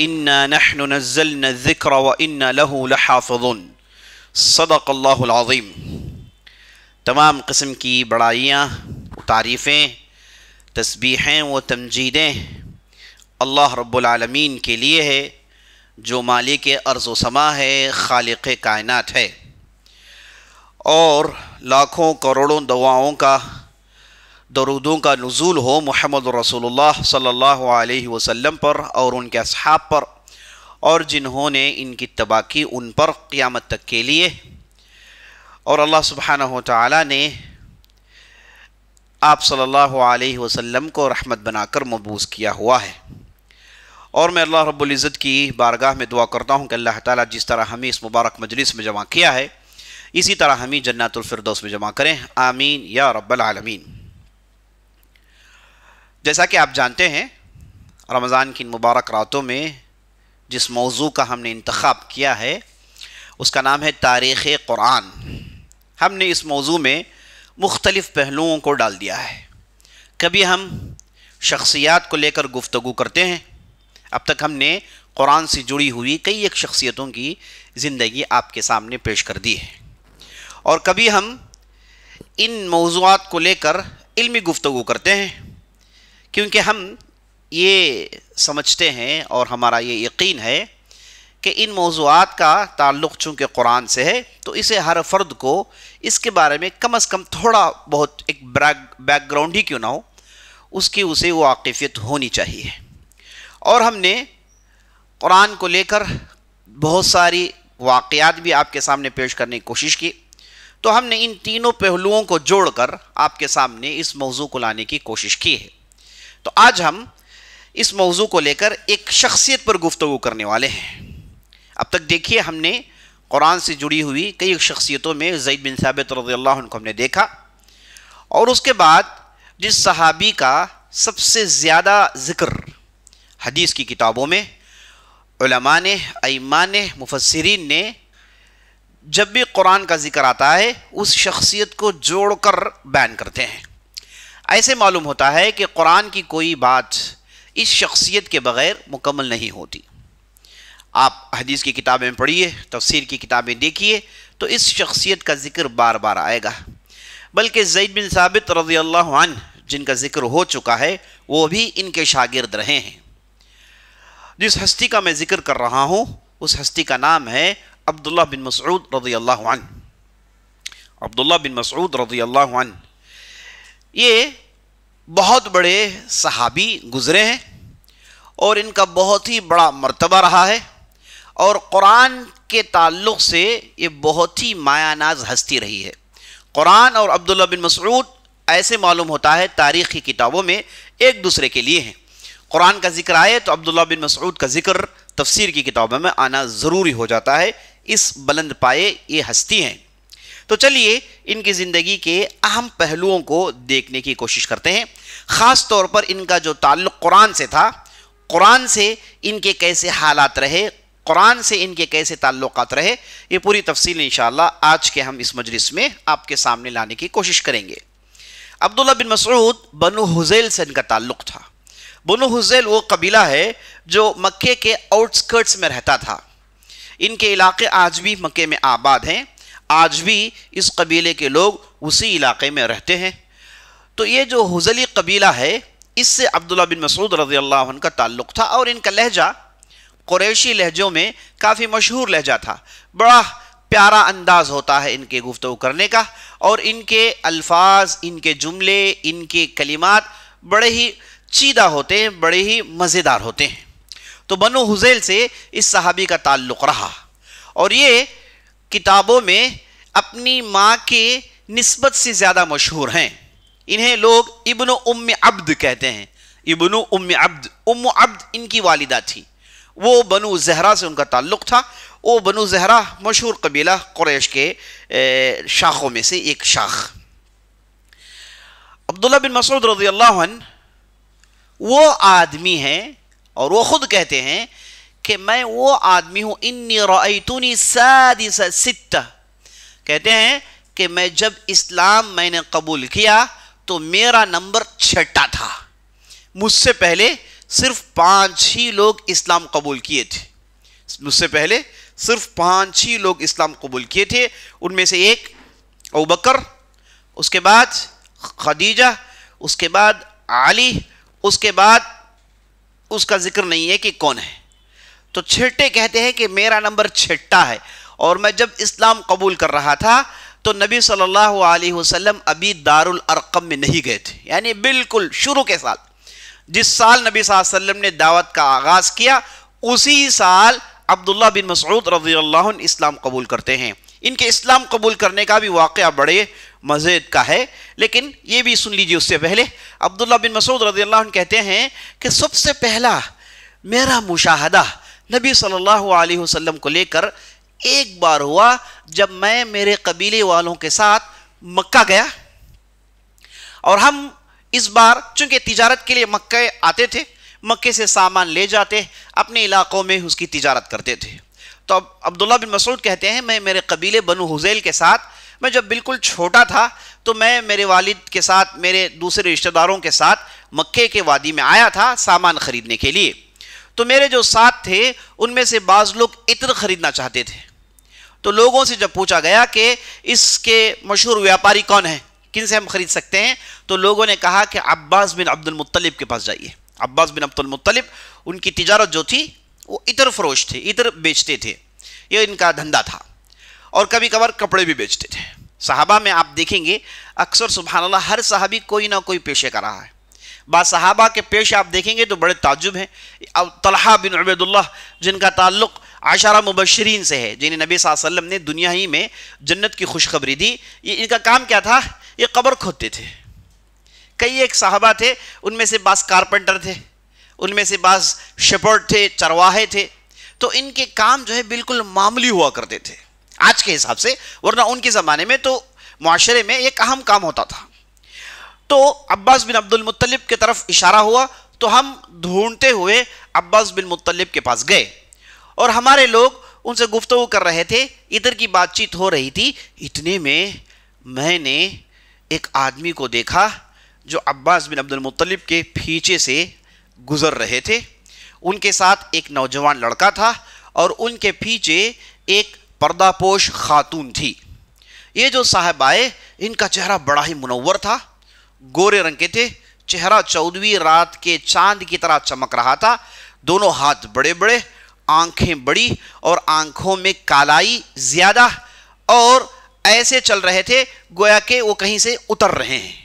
إنا نحن نزلنا الذكر وإنا له لحافظون صدق الله العظيم تمام قسم کی بڑائیاں تعریفیں تسبیحیں و تمجیدیں اللہ رب العالمین کے لیے ہے جو مالک ارض و سما ہے خالق کائنات ہے اور لاکھوں کروڑوں دعاؤں کا दरूदों का नज़ुल हो मोहम्मद रसोल्ला सल्लल्लाहु अलैहि वसल्लम पर और उनके असहाब पर और जिन्होंने इनकी तबाह की उन पर क़्यामत तक के लिए और अल्लाह सुबहाना ताली ने आप सल्लल्लाहु अलैहि वसल्लम को रहमत बनाकर मबूस किया हुआ है और मैं अल्लाह रब्बुल इज़्ज़त की बारगाह में दुआ करता हूँ कि अल्लाह ताला जिस तरह हमें इस मुबारक मजलिस में जमा किया है इसी तरह हमें जन्नतुल फिरदौस में जमा करें आमीन या रब्बल आलमीन जैसा कि आप जानते हैं रमज़ान की मुबारक रातों में जिस मौजू का हमने इंतखब किया है उसका नाम है तारीख़ क़ुरान हमने इस मौजू में मुख्तलिफ़ पहलुओं को डाल दिया है कभी हम शख्सियात को लेकर गुफ्तु करते हैं अब तक हमने क़ुरान से जुड़ी हुई कई एक शख्सियतों की ज़िंदगी आपके सामने पेश कर दी है और कभी हम इन मौजूद को लेकर इल्मी गुफ्तु करते हैं क्योंकि हम ये समझते हैं और हमारा ये यकीन है कि इन मौजूद का ताल्लुक़ चूँकि कुरान से है तो इसे हर फर्द को इसके बारे में कम अज़ कम थोड़ा बहुत एक बैकग्राउंड ही क्यों ना हो उसकी उसे वाकफियत होनी चाहिए और हमने कुरान को लेकर बहुत सारी वाक़ात भी आपके सामने पेश करने की कोशिश की तो हमने इन तीनों पहलुओं को जोड़कर आपके सामने इस मौजू को लाने की कोशिश की है तो आज हम इस मौजू को लेकर एक शख्सियत पर गुफ्तु करने वाले हैं अब तक देखिए हमने कुरान से जुड़ी हुई कई शख्सियतों में जैद बिन साबित रज़ील्ला को हमने देखा और उसके बाद जिस सहाबी का सबसे ज़्यादा ज़िक्र हदीस की किताबों में ने अमान ने मुफसरीन ने जब भी कुरान का जिक्र आता है उस शख्सियत को जोड़कर बैन करते हैं ऐसे मालूम होता है कि कुरान की कोई बात इस शख्सियत के बगैर मुकम्मल नहीं होती आप हदीस की किताबें पढ़िए तफसीर की किताबें देखिए तो इस शख्सियत का जिक्र बार बार आएगा बल्कि जैद बिन साबित रजी अल्लाह जिनका जिक्र हो चुका है वो भी इनके शागिर्द रहे हैं जिस हस्ती का मैं जिक्र कर रहा हूँ उस हस्ती का नाम है अब्दुल्ला बिन मसूद रजी अल्लाह अब्दुल्ला बिन मसूद रजी अल्लाह ये बहुत बड़े सहाबी गुज़रे हैं और इनका बहुत ही बड़ा मर्तबा रहा है और क़ुरान के ताल्लुक़ से ये बहुत ही मायानाज हस्ती रही है क़ुरान और अब्दुल्ला बिन मसरूद ऐसे मालूम होता है तारीख़ी किताबों में एक दूसरे के लिए हैं क़ुरान का जिक्र आए तो अब्दुल्ला बिन मसरूद का जिक्र तफसीर की किताबों में आना ज़रूरी हो जाता है इस बुलंद पाए ये हस्ती हैं तो चलिए इनकी ज़िंदगी के अहम पहलुओं को देखने की कोशिश करते हैं ख़ास तौर पर इनका जो ताल्लुक़ कुरान से था कुरान से इनके कैसे हालात रहे कुरान से इनके कैसे ताल्लुक़ात रहे ये पूरी तफसील इन आज के हम इस मजलिस में आपके सामने लाने की कोशिश करेंगे अब्दुल्ला बिन मसरूद बनु हुजैल से इनका ताल्लुक़ था बनु हुजैल वो कबीला है जो मक्के के आउटस्कर्ट्स में रहता था इनके इलाके आज भी मक्के में आबाद हैं आज भी इस कबीले के लोग उसी इलाके में रहते हैं तो ये जो हुज़ली कबीला है इससे अब्दुल्ला बिन मसूद रजी अल्लाह का ताल्लुक़ था और इनका लहजा क़ुरैशी लहजों में काफ़ी मशहूर लहजा था बड़ा प्यारा अंदाज होता है इनके गुफ्तु करने का और इनके अल्फाज इनके जुमले इनके कलिमात बड़े ही चीदा होते हैं बड़े ही मज़ेदार होते हैं तो बनो हुजैल से इस सहाबी का ताल्लुक़ रहा और ये किताबों में अपनी माँ के नस्बत से ज़्यादा मशहूर हैं इन्हें लोग इबन उम अब्द कहते हैं इबन उम अब्द उम अब्द इनकी वालिदा थी वो बनु जहरा से उनका ताल्लुक़ था वो बनु जहरा मशहूर कबीला क्रैश के शाखों में से एक शाख अब्दुल्ला बिन मसूद रजील्ला वो आदमी हैं और वो ख़ुद कहते हैं कि मैं वो आदमी हूँ इन्नी रईतुनी सादिस सित कहते हैं कि मैं जब इस्लाम मैंने कबूल किया तो मेरा नंबर छठा था मुझसे पहले सिर्फ पांच ही लोग इस्लाम कबूल किए थे मुझसे पहले सिर्फ पांच ही लोग इस्लाम कबूल किए थे उनमें से एक अबकर उसके बाद खदीजा उसके बाद अली उसके बाद उसका जिक्र नहीं है कि कौन है तो छिट्टे कहते हैं कि मेरा नंबर छिट्टा है और मैं जब इस्लाम कबूल कर रहा था तो नबी सल्लल्लाहु अलैहि वसल्लम अभी दारुल अरकम में नहीं गए थे यानी बिल्कुल शुरू के साल जिस साल नबी वसल्लम ने दावत का आगाज़ किया उसी साल अब्दुल्ला बिन मसूद रजी अल्लाह इस्लाम कबूल करते हैं इनके इस्लाम कबूल करने का भी वाक़ बड़े मज़ेद का है लेकिन ये भी सुन लीजिए उससे पहले अब्दुल्ला बिन मसूद रजी अल्लाह कहते हैं कि सबसे पहला मेरा मुशाहदा नबी सल्लल्लाहु अलैहि वसल्लम को लेकर एक बार हुआ जब मैं मेरे कबीले वालों के साथ मक्का गया और हम इस बार चूंकि तिजारत के लिए मक्के आते थे मक्के से सामान ले जाते अपने इलाकों में उसकी तिजारत करते थे तो अब अब्दुल्ला बिन मसूद कहते हैं मैं मेरे कबीले बनु हुजैल के साथ मैं जब बिल्कुल छोटा था तो मैं मेरे वालिद के साथ मेरे दूसरे रिश्तेदारों के साथ मक्के के वादी में आया था सामान ख़रीदने के लिए तो मेरे जो साथ थे उनमें से बाज़ लोग इत्र ख़रीदना चाहते थे तो लोगों से जब पूछा गया कि इसके मशहूर व्यापारी कौन है किन से हम ख़रीद सकते हैं तो लोगों ने कहा कि अब्बास बिन अब्दुलमतलब के पास जाइए अब्बास बिन अब्दुलमतलब उनकी तजारत जो थी वो इतर फरोश थे इतर बेचते थे ये इनका धंधा था और कभी कभार कपड़े भी बेचते थे साहबा में आप देखेंगे अक्सर सुबहानल्ला हर साहबी कोई ना कोई पेशे का रहा है बासहाबा के पेश आप देखेंगे तो बड़े ताजुब हैं अब तलहा बिन अबैदुल्ला जिनका ताल्लुक़ आशारा मुबशरीन से है जिन्हें नबी वसल्लम ने दुनिया ही में जन्नत की खुशखबरी दी ये इनका काम क्या था ये कबर खोदते थे कई एक साहबा थे उनमें से बास कारपेंटर थे उनमें से बास शपर्ट थे चरवाहे थे तो इनके काम जो है बिल्कुल मामूली हुआ करते थे आज के हिसाब से वरना उनके ज़माने में तो माशरे में एक अहम काम होता था तो अब्बास बिन अब्दुल मुत्तलिब की तरफ इशारा हुआ तो हम ढूंढते हुए अब्बास बिन मुत्तलिब के पास गए और हमारे लोग उनसे गुफ्तु कर रहे थे इधर की बातचीत हो रही थी इतने में मैंने एक आदमी को देखा जो अब्बास बिन अब्दुल मुत्तलिब के पीछे से गुज़र रहे थे उनके साथ एक नौजवान लड़का था और उनके पीछे एक पर्दापोश खातून थी ये जो साहब आए इनका चेहरा बड़ा ही मुनवर था गोरे रंग के थे चेहरा चौदहवीं रात के चांद की तरह चमक रहा था दोनों हाथ बड़े बड़े आंखें बड़ी और आंखों में कालाई ज्यादा और ऐसे चल रहे थे गोया के वो कहीं से उतर रहे हैं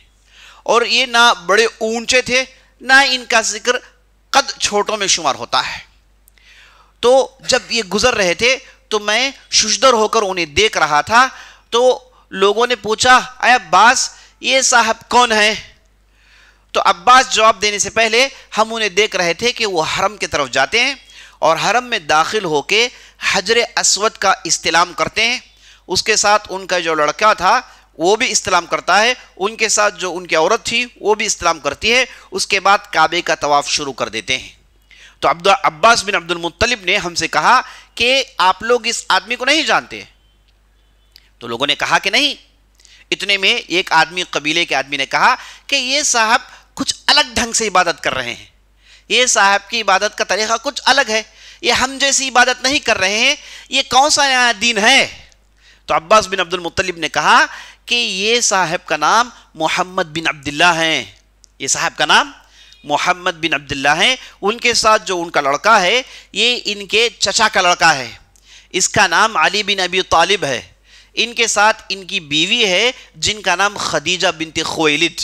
और ये ना बड़े ऊंचे थे ना इनका जिक्र कद छोटों में शुमार होता है तो जब ये गुजर रहे थे तो मैं शुशदर होकर उन्हें देख रहा था तो लोगों ने पूछा अया बास ये साहब कौन है तो अब्बास जवाब देने से पहले हम उन्हें देख रहे थे कि वो हरम की तरफ जाते हैं और हरम में दाखिल होके हजर असवद का इस्तेलाम करते हैं उसके साथ उनका जो लड़का था वो भी इस्तेलाम करता है उनके साथ जो उनकी औरत थी वो भी इस्तेलाम करती है उसके बाद काबे का तवाफ़ शुरू कर देते हैं तो अब अब्बास बिन अब्दुल मुत्तलिब ने हमसे कहा कि आप लोग इस आदमी को नहीं जानते तो लोगों ने कहा कि नहीं इतने में एक आदमी कबीले के आदमी ने कहा कि ये साहब कुछ अलग ढंग से इबादत कर रहे हैं ये साहब की इबादत का तरीका कुछ अलग है ये हम जैसी इबादत नहीं कर रहे हैं ये कौन सा नया दिन है तो अब्बास बिन अब्दुल मुत्तलिब ने कहा कि ये साहब का नाम मोहम्मद बिन अब्दुल्ला हैं ये साहब का नाम मोहम्मद बिन अब्दुल्ला हैं उनके साथ जो उनका लड़का है ये इनके चचा का लड़का है इसका नाम अली बिन अबी तालिब है इनके साथ इनकी बीवी है जिनका नाम खदीजा बिनती खोलिद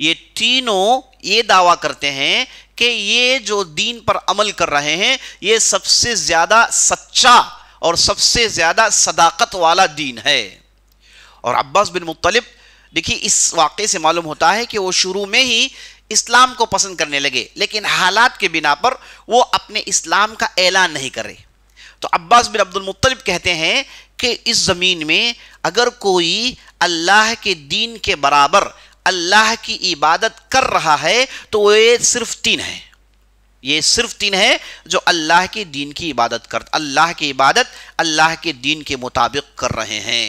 ये तीनों ये दावा करते हैं कि ये जो दीन पर अमल कर रहे हैं ये सबसे ज़्यादा सच्चा और सबसे ज़्यादा सदाकत वाला दीन है और अब्बास बिन मुतलब देखिए इस वाक़े से मालूम होता है कि वो शुरू में ही इस्लाम को पसंद करने लगे लेकिन हालात के बिना पर वो अपने इस्लाम का ऐलान नहीं करे तो अब्बास बिन अब्दुल मुत्तलिब कहते हैं कि इस ज़मीन में अगर कोई अल्लाह के दीन के बराबर अल्लाह की इबादत कर रहा है तो ये सिर्फ तीन है ये सिर्फ तीन है जो अल्लाह के दीन की इबादत कर अल्लाह की इबादत अल्लाह के दीन के मुताबिक कर रहे हैं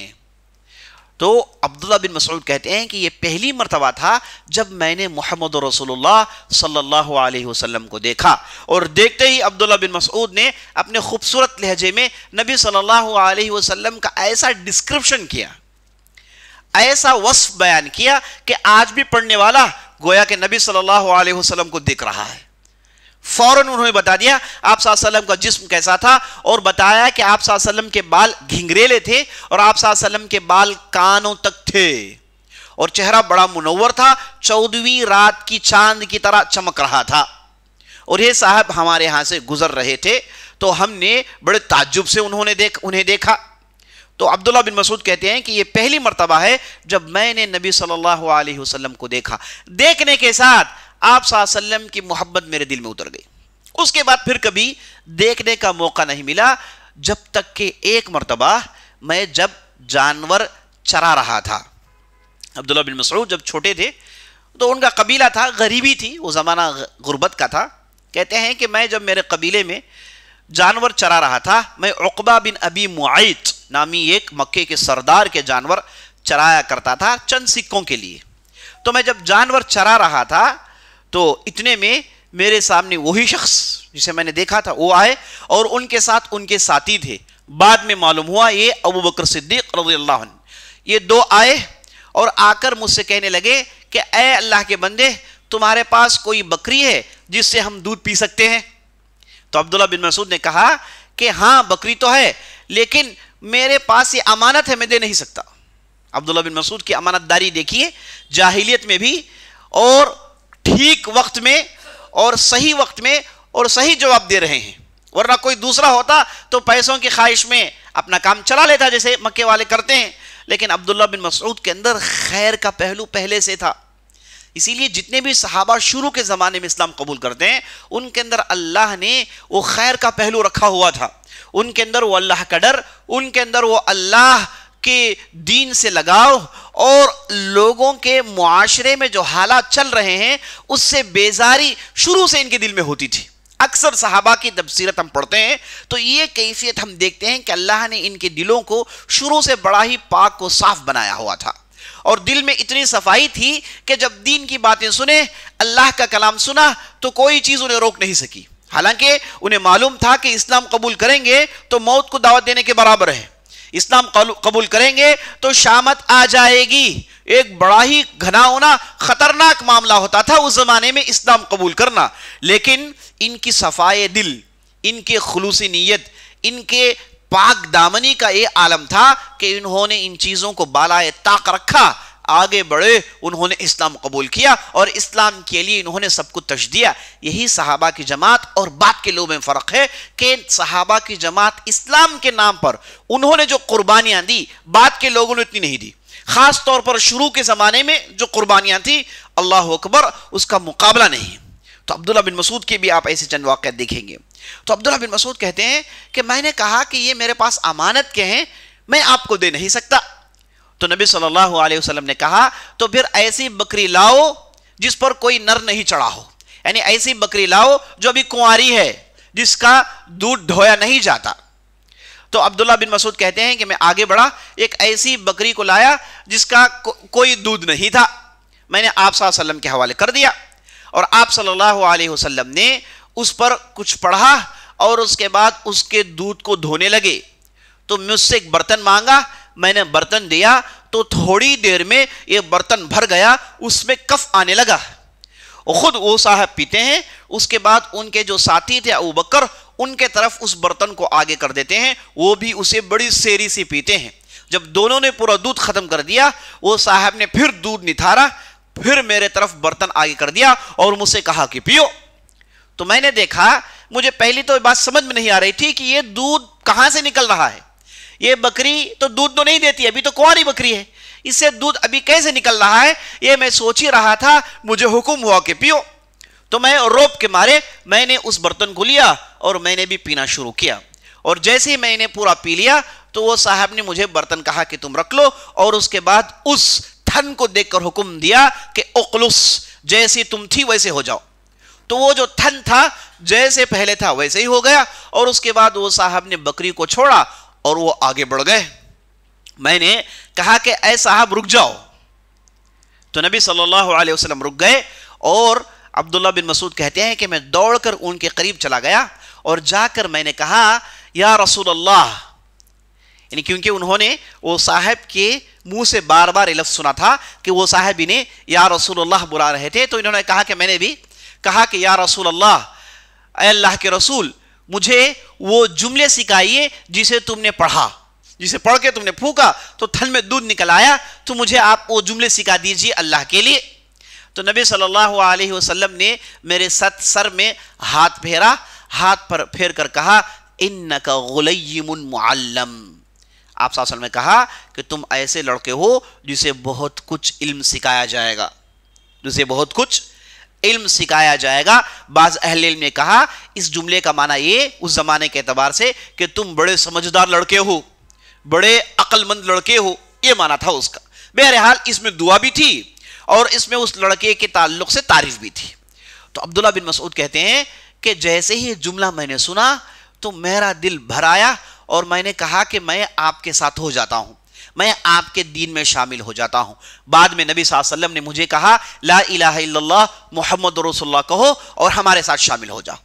तो अब्दुल्ला बिन मसूद कहते हैं कि ये पहली मरतबा था जब मैंने मोहम्मद रसोल्ला सल्ला अलैहि को देखा और देखते ही अब्दुल्ला बिन मसऊद ने अपने खूबसूरत लहजे में नबी सल्ला अलैहि का ऐसा डिस्क्रिप्शन किया ऐसा वस्फ बयान किया कि आज भी पढ़ने वाला गोया के नबी सल्लल्लाहु अलैहि वसल्लम को देख रहा है फौरन उन्होंने बता दिया आप सल्लम का जिस्म कैसा था और बताया कि आप सल्लम के बाल घिंगरेले थे और आप सल्लम के बाल कानों तक थे और चेहरा बड़ा मुनवर था चौदहवीं रात की चांद की तरह चमक रहा था और ये साहब हमारे यहां से गुजर रहे थे तो हमने बड़े ताज्जुब से उन्होंने देख उन्हें देखा तो अब्दुल्ला बिन मसूद कहते हैं कि ये पहली मर्तबा है जब मैंने नबी सल्लल्लाहु अलैहि वसल्लम को देखा देखने के साथ आप सल्लम की मोहब्बत मेरे दिल में उतर गई उसके बाद फिर कभी देखने का मौका नहीं मिला जब तक कि एक मरतबा मैं जब जानवर चरा रहा था अब्दुल्ला बिन मसरूद जब छोटे थे तो उनका कबीला था गरीबी थी वो ज़माना गुर्बत का था कहते हैं कि मैं जब मेरे कबीले में जानवर चरा रहा था मैं अकबा बिन अबी मुआत नामी एक मक्के के सरदार के जानवर चराया करता था चंद सिक्कों के लिए तो मैं जब जानवर चरा रहा था तो इतने में मेरे सामने वही शख्स जिसे मैंने देखा था वो आए और उनके साथ उनके साथी थे बाद में मालूम हुआ ये अबू बकर सिद्दीक ये दो आए और आकर मुझसे कहने लगे कि अय अल्लाह के बंदे तुम्हारे पास कोई बकरी है जिससे हम दूध पी सकते हैं तो अब्दुल्ला बिन मसूद ने कहा कि हाँ बकरी तो है लेकिन मेरे पास ये अमानत है मैं दे नहीं सकता अब्दुल्ला बिन मसूद की अमानतदारी देखिए जाहिलियत में भी और ठीक वक्त में और सही वक्त में और सही जवाब दे रहे हैं वरना कोई दूसरा होता तो पैसों की ख्वाहिश में अपना काम चला लेता जैसे मक्के वाले करते हैं लेकिन अब्दुल्ला बिन मसूद के अंदर खैर का पहलू पहले से था इसीलिए जितने भी सहाबा शुरू के ज़माने में इस्लाम कबूल करते हैं उनके अंदर अल्लाह ने वो खैर का पहलू रखा हुआ था उनके अंदर वो अल्लाह का डर उनके अंदर वो अल्लाह के दीन से लगाव और लोगों के मुआशरे में जो हालात चल रहे हैं उससे बेजारी शुरू से इनके दिल में होती थी अक्सर साहबा की तबसीरत हम पढ़ते हैं तो ये कैफियत हम देखते हैं कि अल्लाह ने इनके दिलों को शुरू से बड़ा ही पाक को साफ बनाया हुआ था और दिल में इतनी सफाई थी कि जब दीन की बातें सुने अल्लाह का कलाम सुना तो कोई चीज़ उन्हें रोक नहीं सकी हालांकि उन्हें मालूम था कि इस्लाम कबूल करेंगे तो मौत को दावत देने के बराबर है इस्लाम कबूल करेंगे तो शामत आ जाएगी एक बड़ा ही घना होना खतरनाक मामला होता था उस जमाने में इस्लाम कबूल करना लेकिन इनकी सफाए दिल इनके खलूस नीयत इनके पाक दामनी का ये आलम था कि इन्होंने इन चीज़ों को बालाए ताक रखा आगे बढ़े उन्होंने इस्लाम कबूल किया और इस्लाम के लिए इन्होंने सब कुछ तश दिया यही सहाबा की जमात और बाद के लोगों में फ़र्क है कि सहाबा की जमात इस्लाम के नाम पर उन्होंने जो कुर्बानियाँ दी बाद के लोगों ने इतनी नहीं दी ख़ास तौर पर शुरू के ज़माने में जो कुर्बानियाँ थी अल्लाह अकबर उसका मुकाबला नहीं तो अब्दुल्ला बिन मसूद के भी आप ऐसे चंद वाक़ देखेंगे तो अब्दुल्ला बिन मसूद कहते हैं कि मैंने कहा कि ये मेरे पास अमानत के हैं मैं आपको दे नहीं सकता तो नबी सल्लल्लाहु अलैहि वसल्लम ने कहा तो फिर ऐसी बकरी लाओ जिस पर कोई नर नहीं चढ़ा हो यानी ऐसी बकरी लाओ जो अभी कुंवारी है जिसका दूध ढोया नहीं जाता तो अब्दुल्ला बिन मसूद कहते हैं कि मैं आगे बढ़ा एक ऐसी बकरी को लाया जिसका को, कोई दूध नहीं था मैंने आप सल्लम के हवाले कर दिया और आप सल्लल्लाहु अलैहि वसल्लम ने उस पर कुछ पढ़ा और उसके बाद उसके दूध को धोने लगे तो मैं उससे एक बर्तन मांगा मैंने बर्तन दिया तो थोड़ी देर में ये बर्तन भर गया उसमें कफ आने लगा खुद वो साहब पीते हैं उसके बाद उनके जो साथी थे अबू बकर उनके तरफ उस बर्तन को आगे कर देते हैं वो भी उसे बड़ी सेरी से पीते हैं जब दोनों ने पूरा दूध खत्म कर दिया वो साहब ने फिर दूध निथारा फिर मेरे तरफ बर्तन आगे कर दिया और मुझसे कहा कि पियो तो मैंने देखा मुझे पहली तो बात समझ में नहीं आ रही थी कि ये दूध कहां से निकल रहा है ये बकरी तो दूध तो नहीं देती अभी तो कुआरी बकरी है इससे दूध अभी कैसे निकल रहा है ये मैं सोच ही रहा था मुझे हुक्म हुआ कि पियो तो मैं रोप के मारे मैंने उस बर्तन को लिया और मैंने भी पीना शुरू किया और जैसे ही मैंने पूरा पी लिया तो वो साहब ने मुझे बर्तन कहा कि तुम रख लो और उसके बाद उस थन को देखकर हुक्म दिया कि ओकलुस जैसी तुम थी वैसे हो जाओ तो वो जो थन था जैसे पहले था वैसे ही हो गया और उसके बाद वो साहब ने बकरी को छोड़ा और वो आगे बढ़ गए मैंने कहा कि ए साहब रुक जाओ तो नबी सल्लल्लाहु अलैहि वसल्लम रुक गए और अब्दुल्ला बिन मसूद कहते हैं कि मैं दौड़कर उनके करीब चला गया और जाकर मैंने कहा या रसूल अल्लाह यानी क्योंकि उन्होंने वो साहब के मुंह से बार बार ये लफ्ज़ सुना था कि वो साहब इन्हें या रसूल अल्लाह बुला रहे थे तो इन्होंने कहा कि मैंने भी कहा कि या रसूल अल्लाह अल्लाह के रसूल मुझे वो जुमले सिखाइए जिसे तुमने पढ़ा जिसे पढ़ के तुमने फूका तो थन में दूध निकल आया तो मुझे आप वो जुमले सिखा दीजिए अल्लाह के लिए तो नबी सल्लल्लाहु अलैहि वसल्लम ने मेरे सत सर में हाथ फेरा हाथ पर फेर कर कहा इन गुलम आप सासल में कहा कि तुम ऐसे लड़के हो जिसे बहुत कुछ इल्म सिखाया जाएगा जिसे बहुत कुछ इल्म सिखाया जाएगा बाज अहल इल्म ने कहा इस जुमले का माना ये उस जमाने के अतबार से कि तुम बड़े समझदार लड़के हो बड़े अक्लमंद लड़के हो ये माना था उसका बहरहाल इसमें दुआ भी थी और इसमें उस लड़के के ताल्लुक से तारीफ भी थी तो अब्दुल्ला बिन मसूद कहते हैं कि जैसे ही जुमला मैंने सुना तो मेरा दिल भराया और मैंने कहा कि मैं आपके साथ हो जाता हूं मैं आपके दीन में शामिल हो जाता हूँ बाद में नबी वसल्लम ने मुझे कहा ला इला मोहम्मद रसुल्ला कहो और हमारे साथ शामिल हो जाओ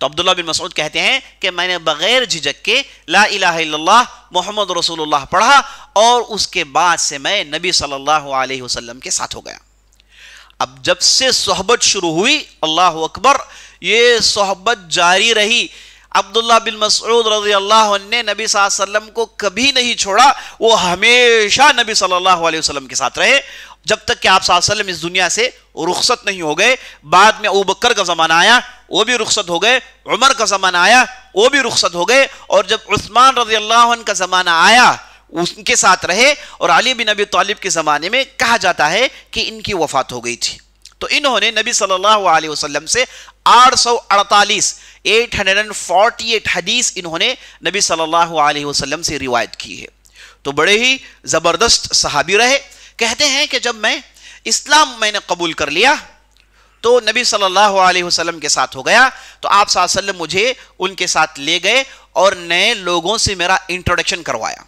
तो अब्दुल्ला बिन मसूद कहते हैं कि मैंने बग़ैर झिझक के ला इला मोहम्मद रसोल्ला पढ़ा और उसके बाद से मैं नबी सल्लल्लाहु अलैहि वसल्लम के साथ हो गया अब जब से सोहबत शुरू हुई अल्लाह अकबर ये सोहबत जारी रही अब्दुल्ला बिन मसूद रजी अल्लाह ने नबी वसल्लम को कभी नहीं छोड़ा वो हमेशा नबी सल्लल्लाहु अलैहि वसल्लम के साथ रहे जब तक कि आप वसल्लम इस दुनिया से रुखसत नहीं हो गए बाद में ओबकर बकर का ज़माना आया वो भी रुखसत हो गए उमर का ज़माना आया वो भी रुखसत हो गए और जब उस्मान रजी अल्लाह का ज़माना आया उनके साथ रहे और अली बिन अबी तालिब के ज़माने में कहा जाता है कि इनकी वफ़ात हो गई थी तो इन्होंने नबी सल्लल्लाहु अलैहि वसल्लम से 848 848 हदीस इन्होंने नबी सल्लल्लाहु अलैहि वसल्लम से रिवायत की है तो बड़े ही ज़बरदस्त सहाबी रहे कहते हैं कि जब मैं इस्लाम मैंने कबूल कर लिया तो नबी सल्लल्लाहु अलैहि वसल्लम के साथ हो गया तो आप मुझे उनके साथ ले गए और नए लोगों से मेरा इंट्रोडक्शन करवाया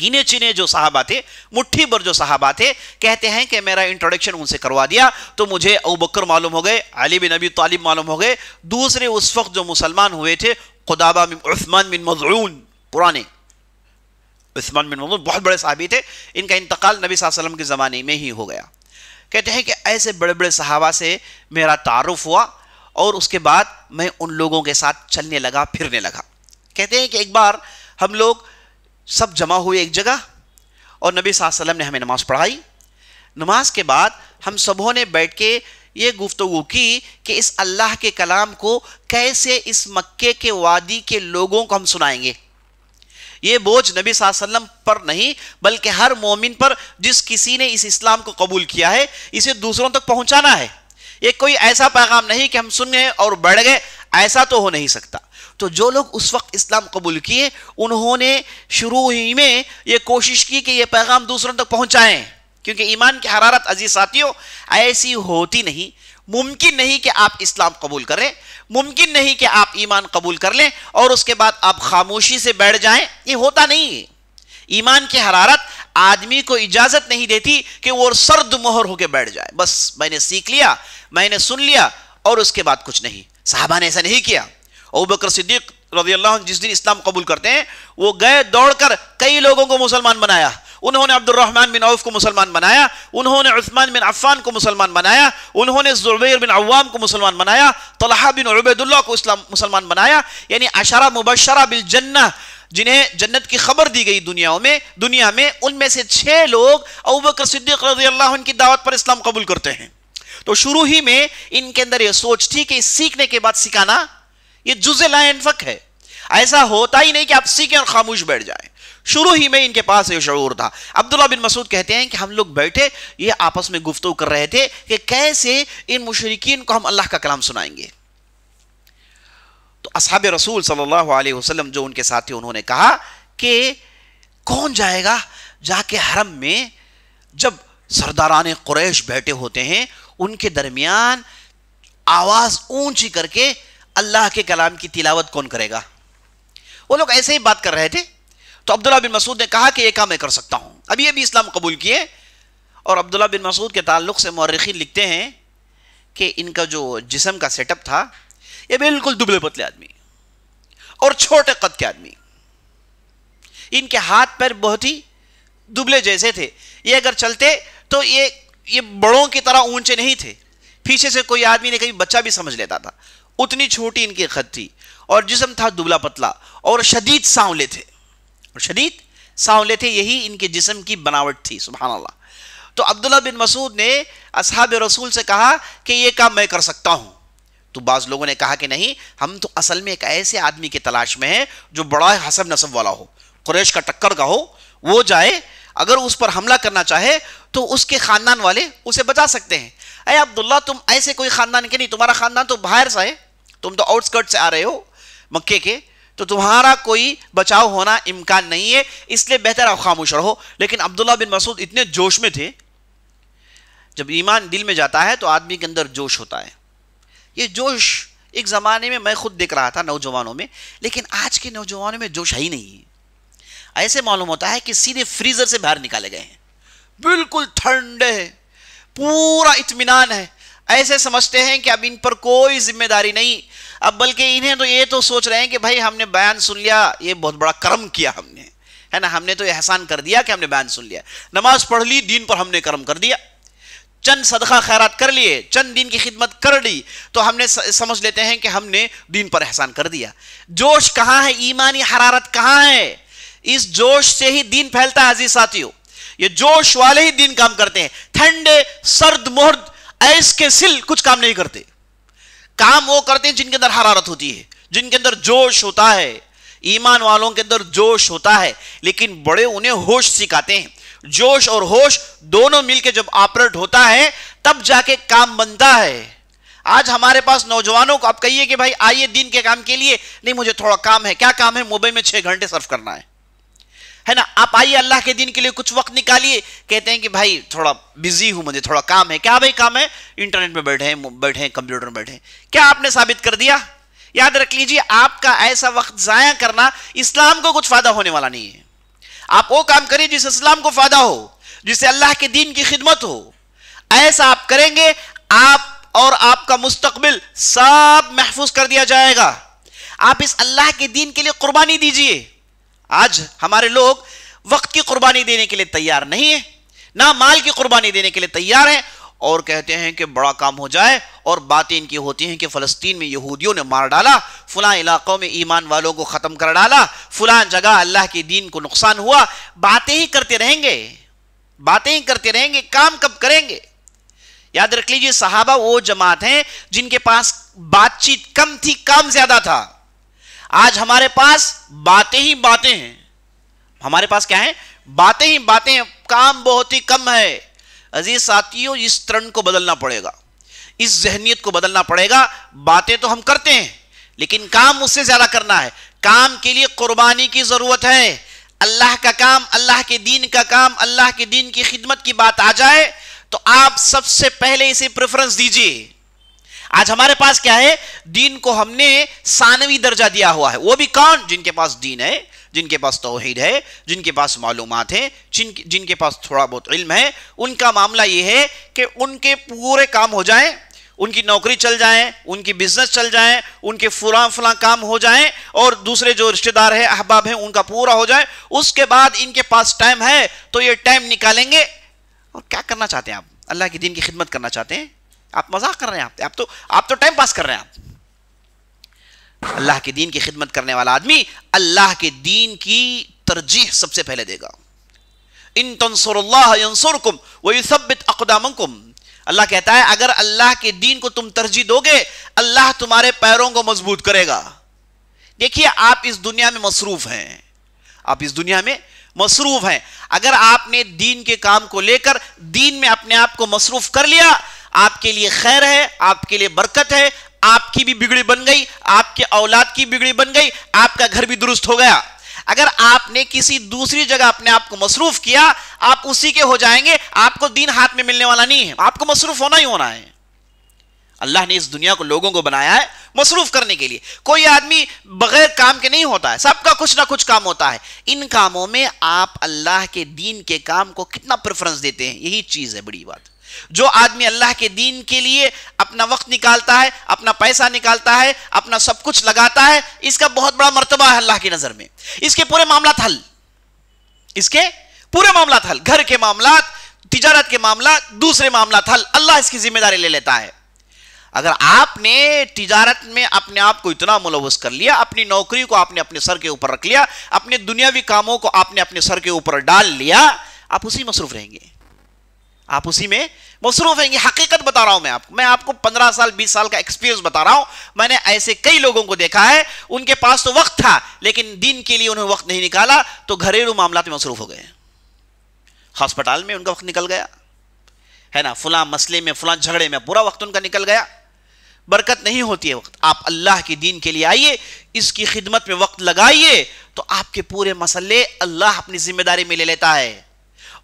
गिने चिने जो साहबा थे मुट्ठी भर जो साहबा थे कहते हैं कि मेरा इंट्रोडक्शन उनसे करवा दिया तो मुझे अबकर मालूम हो गए अली बिन अबी तालिब मालूम हो गए दूसरे उस वक्त जो मुसलमान हुए थे खुदाबा उस्मान बिन मजरून पुराने उस्मान बिन मजरून बहुत बड़े साहबी थे इनका इंतकाल नबी वसलम के ज़माने में ही हो गया कहते हैं कि ऐसे बड़े बड़े सहाबा से मेरा तारुफ हुआ और उसके बाद मैं उन लोगों के साथ चलने लगा फिरने लगा कहते हैं कि एक बार हम लोग सब जमा हुए एक जगह और नबी वसल्लम ने हमें नमाज़ पढ़ाई नमाज के बाद हम सबों ने बैठ के ये गुफ्तु की कि इस अल्लाह के कलाम को कैसे इस मक्के के वादी के लोगों को हम सुनाएंगे ये बोझ नबी वसल्लम पर नहीं बल्कि हर मोमिन पर जिस किसी ने इस इस्लाम को कबूल किया है इसे दूसरों तक पहुँचाना है ये कोई ऐसा पैगाम नहीं कि हम सुन गए और बढ़ गए ऐसा तो हो नहीं सकता तो जो लोग उस वक्त इस्लाम कबूल किए उन्होंने शुरू ही में ये कोशिश की कि ये पैगाम दूसरों तक पहुँचाएँ क्योंकि ईमान की हरारत अजीज साथियों ऐसी होती नहीं मुमकिन नहीं कि आप इस्लाम कबूल करें मुमकिन नहीं कि आप ईमान कबूल कर लें और उसके बाद आप खामोशी से बैठ जाएं ये होता नहीं है ईमान की हरारत आदमी को इजाजत नहीं देती कि वो सर्द मोहर होकर बैठ जाए बस मैंने सीख लिया मैंने सुन लिया और उसके बाद कुछ नहीं साहबा ने ऐसा नहीं किया अबू बकर सिद्दीक रजी अल्लाह जिस दिन इस्लाम कबूल करते हैं वो गए दौड़कर कई लोगों को मुसलमान बनाया उन्होंने अब्दुलरहमान बिन औफ को मुसलमान बनाया उन्होंने उस्मान बिन अफ़ान को मुसलमान बनाया उन्होंने जुबैर बिन अवाम को मुसलमान बनाया तलहा बिन उबैदुल्ला को इस्लाम मुसलमान बनाया यानी अशरा मुबशरा बिल जन्ना जिन्हें जन्नत की खबर दी गई दुनियाओं में दुनिया में उनमें से छः लोग अबूबकर सिद्दीक रजी अल्लाह की दावत पर इस्लाम कबूल करते हैं तो शुरू ही में इनके अंदर यह सोच थी कि सीखने के बाद सिखाना ये जुज लाइनफक है ऐसा होता ही नहीं कि आप सीखें और खामोश बैठ जाए शुरू ही में इनके पास ये शुरू था अब्दुल्ला बिन मसूद कहते हैं कि हम लोग बैठे ये आपस में गुफ्तु कर रहे थे कि कैसे इन मुशरकिन को हम अल्लाह का कलाम सुनाएंगे तो असहाब रसूल सल्लल्लाहु अलैहि वसल्लम जो उनके साथ थे उन्होंने कहा कि कौन जाएगा जाके हरम में जब सरदारान कुरैश बैठे होते हैं उनके दरमियान आवाज़ ऊंची करके अल्लाह के कलाम की तिलावत कौन करेगा वो लोग ऐसे ही बात कर रहे थे तो अब्दुल्ला बिन मसूद ने कहा कि ये काम मैं कर सकता हूँ अभी ये भी इस्लाम कबूल किए और अब्दुल्ला बिन मसूद के ताल्लुक से मौरखी लिखते हैं कि इनका जो जिसम का सेटअप था ये बिल्कुल दुबले पतले आदमी और छोटे कद के आदमी इनके हाथ पैर बहुत ही दुबले जैसे थे ये अगर चलते तो ये ये बड़ों की तरह ऊंचे नहीं थे पीछे से कोई आदमी ने कभी बच्चा भी समझ लेता था उतनी छोटी इनकी खत थी और जिसम था दुबला पतला और शदीद सांवले थे और शदीद सांवले थे यही इनके जिसम की बनावट थी सुबह अल्लाह तो अब्दुल्ला बिन मसूद ने असहाब रसूल से कहा कि ये काम मैं कर सकता हूँ तो बाज़ लोगों ने कहा कि नहीं हम तो असल में एक ऐसे आदमी की तलाश में हैं जो बड़ा हसब नसब वाला हो कुरैश का टक्कर का हो वो जाए अगर उस पर हमला करना चाहे तो उसके ख़ानदान वाले उसे बचा सकते हैं अरे अब्दुल्ला तुम ऐसे कोई ख़ानदान के नहीं तुम्हारा ख़ानदान तो बाहर सा है तुम तो आउटस्कर्ट से आ रहे हो मक्के के तो तुम्हारा कोई बचाव होना इम्कान नहीं है इसलिए बेहतर आप खामोश रहो लेकिन अब्दुल्ला बिन मसूद इतने जोश में थे जब ईमान दिल में जाता है तो आदमी के अंदर जोश होता है ये जोश एक ज़माने में मैं खुद देख रहा था नौजवानों में लेकिन आज के नौजवानों में जोश है ही नहीं है ऐसे मालूम होता है कि सीधे फ्रीज़र से बाहर निकाले गए हैं बिल्कुल ठंडे है पूरा इतमान है ऐसे समझते हैं कि अब इन पर कोई जिम्मेदारी नहीं अब बल्कि इन्हें तो ये तो सोच रहे हैं कि भाई हमने बयान सुन लिया ये बहुत बड़ा कर्म किया हमने है ना हमने तो एहसान कर दिया कि हमने बयान सुन लिया नमाज पढ़ ली दीन पर हमने कर्म कर दिया चंद सदका खैरात कर लिए चंद दिन की खिदमत कर ली तो हमने समझ लेते हैं कि हमने दीन पर एहसान कर दिया जोश कहाँ है ईमानी हरारत कहाँ है इस जोश से ही दीन फैलता है अजीज साथियों ये जोश वाले ही दिन काम करते हैं ठंडे सर्द मुहर्द ऐस के सिल कुछ काम नहीं करते काम वो करते हैं जिनके अंदर हरारत होती है जिनके अंदर जोश होता है ईमान वालों के अंदर जोश होता है लेकिन बड़े उन्हें होश सिखाते हैं जोश और होश दोनों मिलकर जब ऑपरेट होता है तब जाके काम बनता है आज हमारे पास नौजवानों को आप कहिए कि भाई आइए दिन के काम के लिए नहीं मुझे थोड़ा काम है क्या काम है मुंबई में छह घंटे सर्व करना है है ना आप आइए अल्लाह के दिन के लिए कुछ वक्त निकालिए कहते हैं कि भाई थोड़ा बिजी हूं मुझे थोड़ा काम है क्या भाई काम है इंटरनेट में बैठे बैठे हैं कंप्यूटर में बैठे क्या आपने साबित कर दिया याद रख लीजिए आपका ऐसा वक्त जाया करना इस्लाम को कुछ फायदा होने वाला नहीं है आप वो काम करिए जिससे इस्लाम को फायदा हो जिससे अल्लाह के दीन की खिदमत हो ऐसा आप करेंगे आप और आपका मुस्तकबिल सब महफूज कर दिया जाएगा आप इस अल्लाह के दीन के लिए कुर्बानी दीजिए आज हमारे लोग वक्त की कुर्बानी देने के लिए तैयार नहीं है ना माल की कुर्बानी देने के लिए तैयार है और कहते हैं कि बड़ा काम हो जाए और बातें इनकी होती हैं कि फ़लस्तीन में यहूदियों ने मार डाला फलां इलाक़ों में ईमान वालों को ख़त्म कर डाला फलां जगह अल्लाह के दीन को नुकसान हुआ बातें ही करते रहेंगे बातें ही करते रहेंगे काम कब करेंगे याद रख लीजिए सहाबा वो जमात हैं जिनके पास बातचीत कम थी काम ज़्यादा था आज हमारे पास बातें ही बातें हैं हमारे पास क्या है बातें ही बातें हैं काम बहुत ही कम है अजीज साथियों इस तरण को बदलना पड़ेगा इस जहनीत को बदलना पड़ेगा बातें तो हम करते हैं लेकिन काम उससे ज्यादा करना है काम के लिए कुर्बानी की जरूरत है अल्लाह का काम अल्लाह के दीन का काम अल्लाह के दीन की खिदमत की बात आ जाए तो आप सबसे पहले इसे प्रेफरेंस दीजिए आज हमारे पास क्या है दीन को हमने सानवी दर्जा दिया हुआ है वो भी कौन जिनके पास दीन है जिनके पास तोहिद है जिनके पास मालूम है जिन, जिनके पास थोड़ा बहुत इल्म है उनका मामला ये है कि उनके पूरे काम हो जाए उनकी नौकरी चल जाए उनकी बिजनेस चल जाए उनके फुला फुला काम हो जाए और दूसरे जो रिश्तेदार हैं अहबाब हैं उनका पूरा हो जाए उसके बाद इनके पास टाइम है तो ये टाइम निकालेंगे और क्या करना चाहते हैं आप अल्लाह के दिन की खिदमत करना चाहते हैं आप मजाक कर रहे हैं आप आप तो आप तो टाइम पास कर रहे हैं आप अल्लाह के दीन की खिदमत करने वाला आदमी अल्लाह के दीन की तरजीह सबसे पहले देगा इन तनसुरल्लासुरकुम वही सबित अकदामकुम अल्लाह कहता है अगर अल्लाह के दीन को तुम तरजीह दोगे अल्लाह तुम्हारे पैरों को मजबूत करेगा देखिए आप इस दुनिया में मसरूफ हैं आप इस दुनिया में मसरूफ हैं अगर आपने दीन के काम को लेकर दीन में अपने आप को मसरूफ कर लिया आपके लिए खैर है आपके लिए बरकत है आपकी भी बिगड़ी बन गई आपके औलाद की बिगड़ी बन गई आपका घर भी दुरुस्त हो गया अगर आपने किसी दूसरी जगह अपने आप को मसरूफ किया आप उसी के हो जाएंगे आपको दिन हाथ में मिलने वाला नहीं है आपको मसरूफ होना ही होना है अल्लाह ने इस दुनिया को लोगों को बनाया है मसरूफ करने के लिए कोई आदमी बगैर काम के नहीं होता है सबका कुछ ना कुछ काम होता है इन कामों में आप अल्लाह के दीन के काम को कितना प्रेफरेंस देते हैं यही चीज है बड़ी बात जो आदमी अल्लाह के दीन के लिए अपना वक्त निकालता है अपना पैसा निकालता है अपना सब कुछ लगाता है इसका बहुत बड़ा मर्तबा है अल्लाह की नज़र में इसके पूरे मामला हल इसके पूरे मामला हल घर के मामला तिजारत के मामला दूसरे मामला हल अल्लाह इसकी जिम्मेदारी ले लेता है अगर आपने तिजारत में अपने आप को इतना मुलवस कर लिया अपनी नौकरी को आपने अपने सर के ऊपर रख लिया अपने दुनियावी कामों को आपने अपने सर के ऊपर डाल लिया आप उसी मसरूफ रहेंगे आप उसी में मसरूफ हैं ये हकीकत बता रहा हूं मैं आपको मैं आपको 15 साल 20 साल का एक्सपीरियंस बता रहा हूं मैंने ऐसे कई लोगों को देखा है उनके पास तो वक्त था लेकिन दिन के लिए उन्होंने वक्त नहीं निकाला तो घरेलू मामला में मसरूफ हो गए हॉस्पिटल में उनका वक्त निकल गया है ना फुला मसले में फुला झगड़े में पूरा वक्त उनका निकल गया बरकत नहीं होती है वक्त आप अल्लाह के दीन के लिए आइए इसकी खिदमत में वक्त लगाइए तो आपके पूरे मसले अल्लाह अपनी जिम्मेदारी में ले लेता है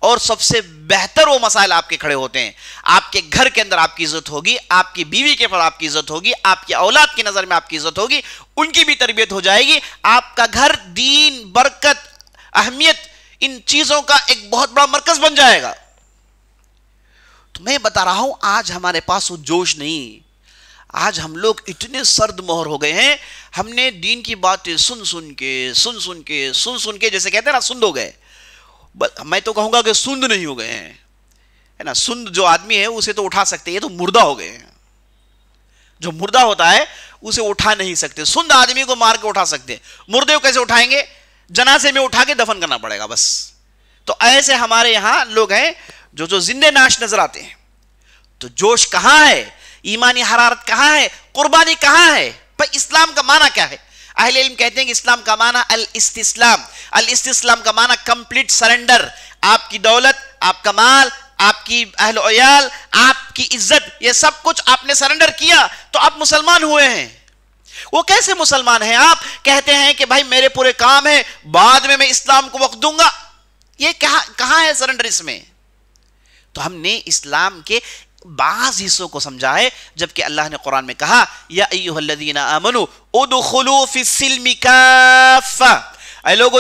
और सबसे बेहतर वो मसाइल आपके खड़े होते हैं आपके घर के अंदर आपकी इज्जत होगी आपकी बीवी के पर आपकी इज्जत होगी आपकी औलाद की नज़र में आपकी इज्जत होगी उनकी भी तरबियत हो जाएगी आपका घर दीन बरकत अहमियत इन चीज़ों का एक बहुत बड़ा मरकज बन जाएगा तो मैं बता रहा हूं आज हमारे पास वो जोश नहीं आज हम लोग इतने सर्द मोहर हो गए हैं हमने दीन की बातें सुन सुन के सुन सुन के सुन सुन के जैसे कहते हैं ना सुन दो गए मैं तो कहूंगा कि सुंद नहीं हो गए हैं है ना सुंद जो आदमी है उसे तो उठा सकते ये तो मुर्दा हो गए हैं जो मुर्दा होता है उसे उठा नहीं सकते सुंद आदमी को मार के उठा सकते मुर्दे को कैसे उठाएंगे जनाजे में उठा के दफन करना पड़ेगा बस तो ऐसे हमारे यहां लोग हैं जो जो जिंदे नाश नजर आते हैं तो जोश कहां है ईमानी हरारत कहां है कुर्बानी कहां है पर इस्लाम का माना क्या है अहल इल्म कहते हैं कि इस्लाम का माना अल इस्तिस्लाम अल इस्तिस्लाम का माना कंप्लीट सरेंडर आपकी दौलत आपका माल आपकी अहलोयाल आपकी इज्जत ये सब कुछ आपने सरेंडर किया तो आप मुसलमान हुए हैं वो कैसे मुसलमान हैं आप कहते हैं कि भाई मेरे पूरे काम है बाद में मैं इस्लाम को वक्त दूंगा ये कहा, कहा है सरेंडर इसमें तो हमने इस्लाम के बाज़ हिस्सों को समझाए जबकि अल्लाह ने कुरान में कहा यादीना अमनु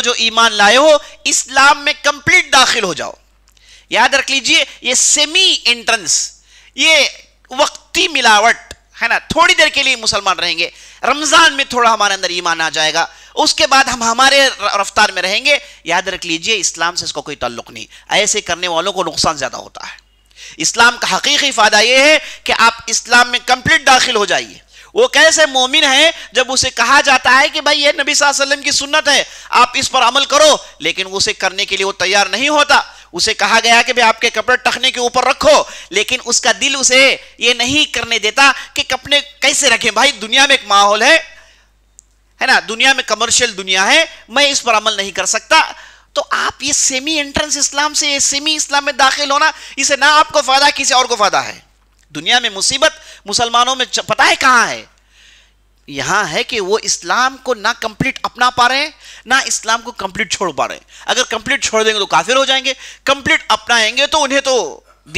जो ईमान लाए हो इस्लाम में कंप्लीट दाखिल हो जाओ याद रख लीजिए ये सेमी एंट्रेंस ये वक्ती मिलावट है ना थोड़ी देर के लिए मुसलमान रहेंगे रमज़ान में थोड़ा हमारे अंदर ईमान आ जाएगा उसके बाद हम हमारे रफ्तार में रहेंगे याद रख लीजिए इस्लाम से इसका कोई ताल्लुक नहीं ऐसे करने वालों को नुकसान ज़्यादा होता है इस्लाम का हकीकी फ़ायदा यह है कि आप इस्लाम में कंप्लीट दाखिल हो जाइए वो कैसे मोमिन है जब उसे कहा जाता है कि भाई ये नबी वसल्लम की सुन्नत है आप इस पर अमल करो लेकिन उसे करने के लिए वो तैयार नहीं होता उसे कहा गया कि भाई आपके कपड़े टखने के ऊपर रखो लेकिन उसका दिल उसे ये नहीं करने देता कि कपड़े कैसे रखें भाई दुनिया में एक माहौल है है ना दुनिया में कमर्शियल दुनिया है मैं इस पर अमल नहीं कर सकता तो आप ये सेमी एंट्रेंस इस्लाम से ये सेमी इस्लाम में दाखिल होना इसे ना आपको फायदा किसी और को फायदा है दुनिया में मुसीबत मुसलमानों में पता है कहां है यहां है कि वो इस्लाम को ना कंप्लीट अपना पा रहे हैं ना इस्लाम को कंप्लीट छोड़ पा रहे हैं अगर कंप्लीट छोड़ देंगे तो काफिर हो जाएंगे कंप्लीट अपनाएंगे तो उन्हें तो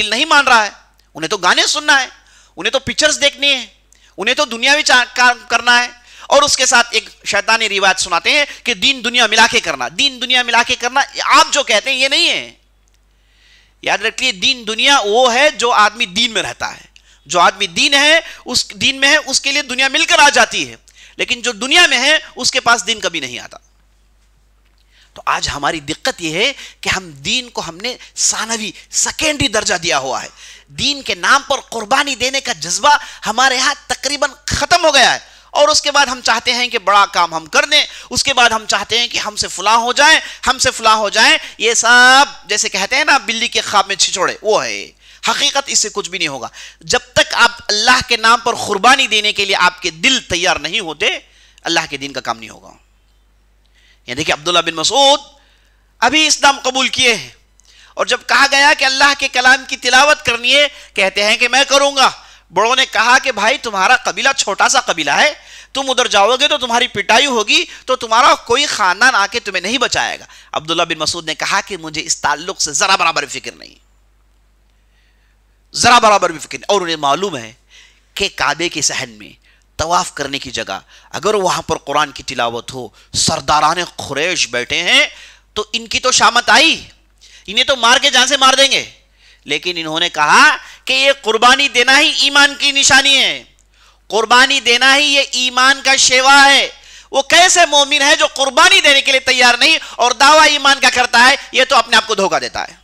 दिल नहीं मान रहा है उन्हें तो गाने सुनना है उन्हें तो पिक्चर्स देखनी है उन्हें तो दुनिया भी करना है और उसके साथ एक शैतानी रिवाज सुनाते हैं कि दीन दुनिया मिला के करना दीन दुनिया मिला के करना आप जो कहते हैं ये नहीं है याद रखिए दीन दुनिया वो है जो आदमी दीन में रहता है जो आदमी दीन है उस दीन में है उसके लिए दुनिया मिलकर आ जाती है लेकिन जो दुनिया में है उसके पास दीन कभी नहीं आता तो आज हमारी दिक्कत यह है कि हम दीन को हमने सानवी सेकेंडरी दर्जा दिया हुआ है दीन के नाम पर कुर्बानी देने का जज्बा हमारे यहां तकरीबन खत्म हो गया है और उसके बाद हम चाहते हैं कि बड़ा काम हम कर दें उसके बाद हम चाहते हैं कि हमसे फुला हो जाए हमसे फुला हो जाए ये सब जैसे कहते हैं ना बिल्ली के ख्वाब में छिछोड़े वो है हकीकत इससे कुछ भी नहीं होगा जब तक आप अल्लाह के नाम पर कुर्बानी देने के लिए आपके दिल तैयार नहीं होते अल्लाह के दिन का काम नहीं होगा ये देखिए अब्दुल्ला बिन मसूद अभी इस्लाम कबूल किए हैं और जब कहा गया कि अल्लाह के कलाम की तिलावत करनी है कहते हैं कि मैं करूंगा बड़ों ने कहा कि भाई तुम्हारा कबीला छोटा सा कबीला है तुम उधर जाओगे तो तुम्हारी पिटाई होगी तो तुम्हारा कोई खानदान आके तुम्हें नहीं बचाएगा अब्दुल्ला बिन मसूद ने कहा कि मुझे इस ताल्लुक से जरा बराबर फिक्र नहीं जरा बराबर भी फिक्र और उन्हें मालूम है कि काबे के सहन में तवाफ करने की जगह अगर वहां पर कुरान की तिलावत हो सरदारान खुरैश बैठे हैं तो इनकी तो शामत आई इन्हें तो मार के जान से मार देंगे लेकिन इन्होंने कहा कि ये कुर्बानी देना ही ईमान की निशानी है कुर्बानी देना ही ये ईमान का शेवा है वो कैसे मोमिन है जो कुर्बानी देने के लिए तैयार नहीं और दावा ईमान का करता है ये तो अपने आप को धोखा देता है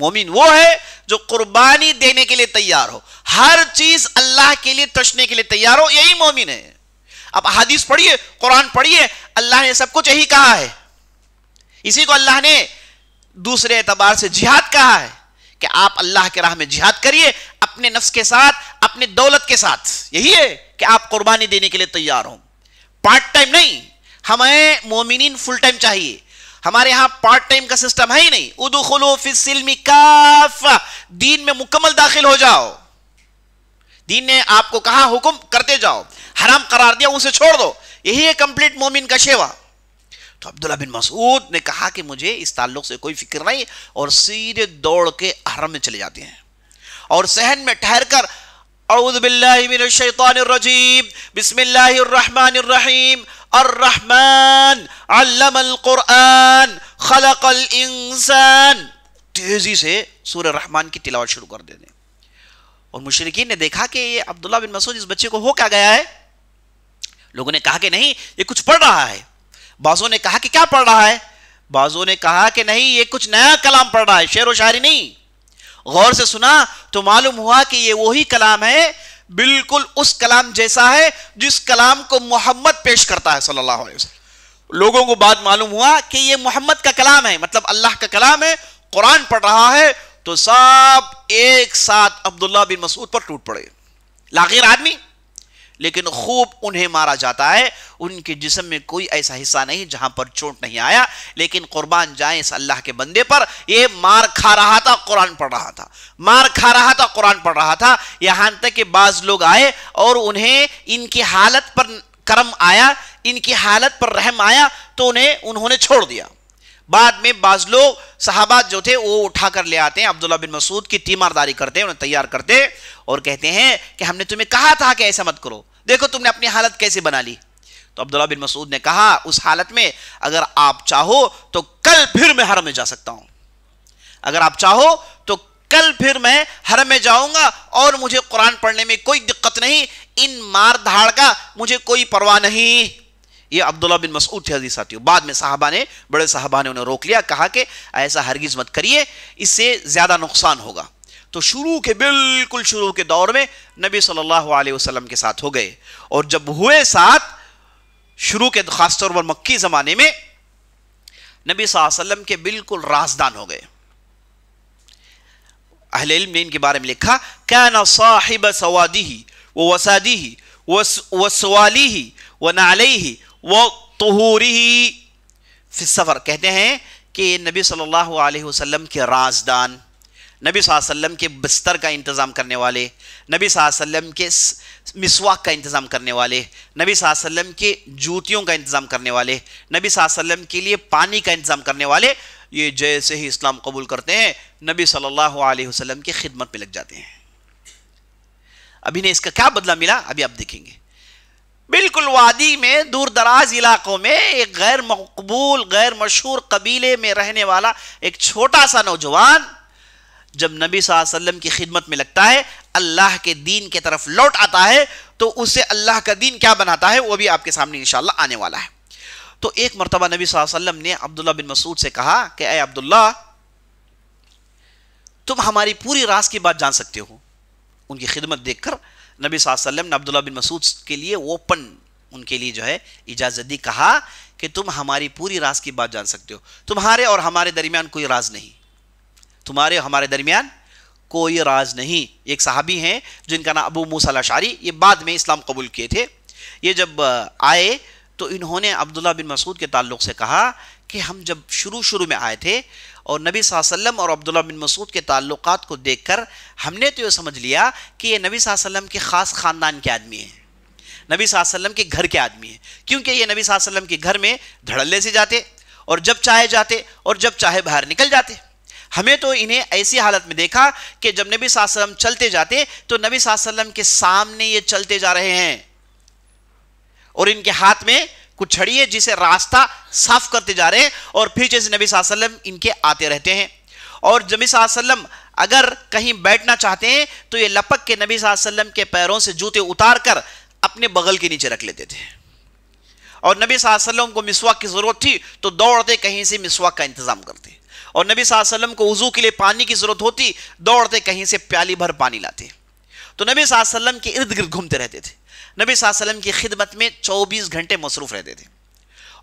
मोमिन वो है जो कुर्बानी देने के लिए तैयार हो हर चीज अल्लाह के लिए तशने के लिए तैयार हो यही मोमिन है अब हदीस पढ़िए कुरान पढ़िए अल्लाह ने सब कुछ यही कहा है इसी को अल्लाह ने दूसरे एतबार से जिहाद कहा है कि आप अल्लाह के राह में जिहाद करिए अपने नफ्स के साथ अपने दौलत के साथ यही है कि आप कुर्बानी देने के लिए तैयार हो पार्ट टाइम नहीं हमें मोमिन फुल टाइम चाहिए हमारे यहां पार्ट टाइम का सिस्टम है ही नहीं उदुखलो फिसमी काफा दीन में मुकम्मल दाखिल हो जाओ दीन ने आपको कहा हुक्म करते जाओ हराम करार दिया उसे छोड़ दो यही है कंप्लीट मोमिन का शेवा तो अब्दुल्ला बिन मसूद ने कहा कि मुझे इस ताल्लुक से कोई फिक्र नहीं और सीधे दौड़ के अहरम में चले जाते हैं और सहन में ठहर कर इंसान तेज़ी से सूर रहमान की तिलावत शुरू कर देते और मुशरकिन ने देखा कि ये अब्दुल्ला बिन मसूद इस बच्चे को हो क्या गया है लोगों ने कहा कि नहीं ये कुछ पढ़ रहा है बाजों ने कहा कि क्या पढ़ रहा है बाजों ने कहा कि नहीं ये कुछ नया कलाम पढ़ रहा है शेर व शायरी नहीं गौर से सुना तो मालूम हुआ कि ये वही कलाम है बिल्कुल उस कलाम जैसा है जिस कलाम को मोहम्मद पेश करता है सल्लल्लाहु अलैहि वसल्लम लोगों को बात मालूम हुआ कि ये मोहम्मद का कलाम है मतलब अल्लाह का कलाम है कुरान पढ़ रहा है तो सब एक साथ अब्दुल्ला बिन मसूद पर टूट पड़े लाखिर आदमी लेकिन खूब उन्हें मारा जाता है उनके जिसम में कोई ऐसा हिस्सा नहीं जहां पर चोट नहीं आया लेकिन कुर्बान जाए इस अल्लाह के बंदे पर ये मार खा रहा था कुरान पढ़ रहा था मार खा रहा था कुरान पढ़ रहा था यहां तक कि बाज लोग आए और उन्हें इनकी हालत पर कर्म आया इनकी हालत पर रहम आया तो उन्हें उन्होंने छोड़ दिया बाद में बाज लोग साहबा जो थे वो उठा कर ले आते हैं अब्दुल्ला बिन मसूद की तीमारदारी करते हैं उन्हें तैयार करते और कहते हैं कि हमने तुम्हें कहा था कि ऐसा मत करो देखो तुमने अपनी हालत कैसे बना ली तो अब्दुल्ला बिन मसूद ने कहा उस हालत में अगर आप चाहो तो कल फिर मैं हर में जा सकता हूं अगर आप चाहो तो कल फिर मैं हर में जाऊंगा और मुझे कुरान पढ़ने में कोई दिक्कत नहीं इन मार धाड़ का मुझे कोई परवाह नहीं ये अब्दुल्ला बिन मसूद थे हदीस साथियों बाद में साहबा ने बड़े साहबा ने उन्हें रोक लिया कहा कि ऐसा हरगिज मत करिए इससे ज़्यादा नुकसान होगा तो शुरू के बिल्कुल शुरू के दौर में नबी सल्लल्लाहु अलैहि वसल्लम के साथ हो गए और जब हुए साथ शुरू के खासतौर पर मक्की ज़माने में नबी वसल्लम के बिल्कुल राजदान हो गए अहल इल्म ने इनके बारे में लिखा क्या साहिब सवादी ही वो वसादी ही वह सवाली ही व नाले ही व तहूरी ही फिर सफ़र कहते हैं कि नबी सल्लल्लाहु अलैहि वसल्लम के राजदान नबी वसल्लम के बिस्तर का इंतज़ाम करने वाले नबी वसल्लम के मिसवाक का इंतज़ाम करने वाले नबी वसल्लम के जूतियों का इंतज़ाम करने वाले नबी वसल्लम के लिए पानी का इंतज़ाम करने वाले ये जैसे ही इस्लाम कबूल करते हैं नबी सल्लल्लाहु अलैहि वसल्लम की खिदमत में लग जाते हैं अभी ने इसका क्या बदला मिला अभी आप देखेंगे बिल्कुल वादी में दूर दराज इलाकों में एक गैर मकबूल गैर मशहूर कबीले में रहने वाला एक छोटा सा नौजवान जब नबी वसल्लम की खिदमत में लगता है अल्लाह के दीन के तरफ लौट आता है तो उसे अल्लाह का दीन क्या बनाता है वो भी आपके सामने इनशाला आने वाला है तो एक मरतबा नबी वसल्लम ने अब्दुल्ला बिन मसूद से कहा कि अय अब्दुल्ला तुम हमारी पूरी रास की बात जान सकते हो उनकी खिदमत देखकर नबी वसल्लम ने अब्दुल्ला बिन मसूद के लिए ओपन उनके लिए जो है इजाज़त दी कहा कि तुम हमारी पूरी रास की बात जान सकते हो तुम्हारे और हमारे दरमियान कोई राज नहीं तुम्हारे हमारे दरमियान कोई राज नहीं एक सहाबी हैं जिनका नाम अबू मूसला शारी ये बाद में इस्लाम कबूल किए थे ये जब आए तो इन्होंने अब्दुल्ला बिन मसूद के ताल्लुक से कहा कि हम जब शुरू शुरू में आए थे और नबी सल्लम और अब्दुल्ला बिन मसूद के ताल्लुक को देख कर हमने तो ये समझ लिया कि ये नबी सल्लम के ख़ास ख़ानदान के आदमी हैं नबी सल्लम के घर के आदमी हैं क्योंकि ये नबी सल्लम के घर में धड़ल्ले से जाते और जब चाहे जाते और जब चाहे बाहर निकल जाते हमें तो इन्हें ऐसी हालत में देखा कि जब नबी वसल्लम चलते जाते तो नबी साम के सामने ये चलते जा रहे हैं और इनके हाथ में कुछ छड़ी है जिसे रास्ता साफ करते जा रहे हैं और फिर जैसे नबी साम इनके आते रहते हैं और नबी वसल्लम अगर कहीं बैठना चाहते हैं तो ये लपक के नबी वसल्लम के पैरों से जूते उतार कर अपने बगल के नीचे रख लेते थे और नबी साम को मिसवाक की ज़रूरत थी तो दौड़ते कहीं से मिसवाक का इंतज़ाम करते और नबी वसल्लम को वजू के लिए पानी की जरूरत होती दौड़ते कहीं से प्याली भर पानी लाते तो नबी वसल्लम के इर्द गिर्द घूमते रहते थे नबी वसल्लम की खिदमत में चौबीस घंटे मसरूफ़ रहते थे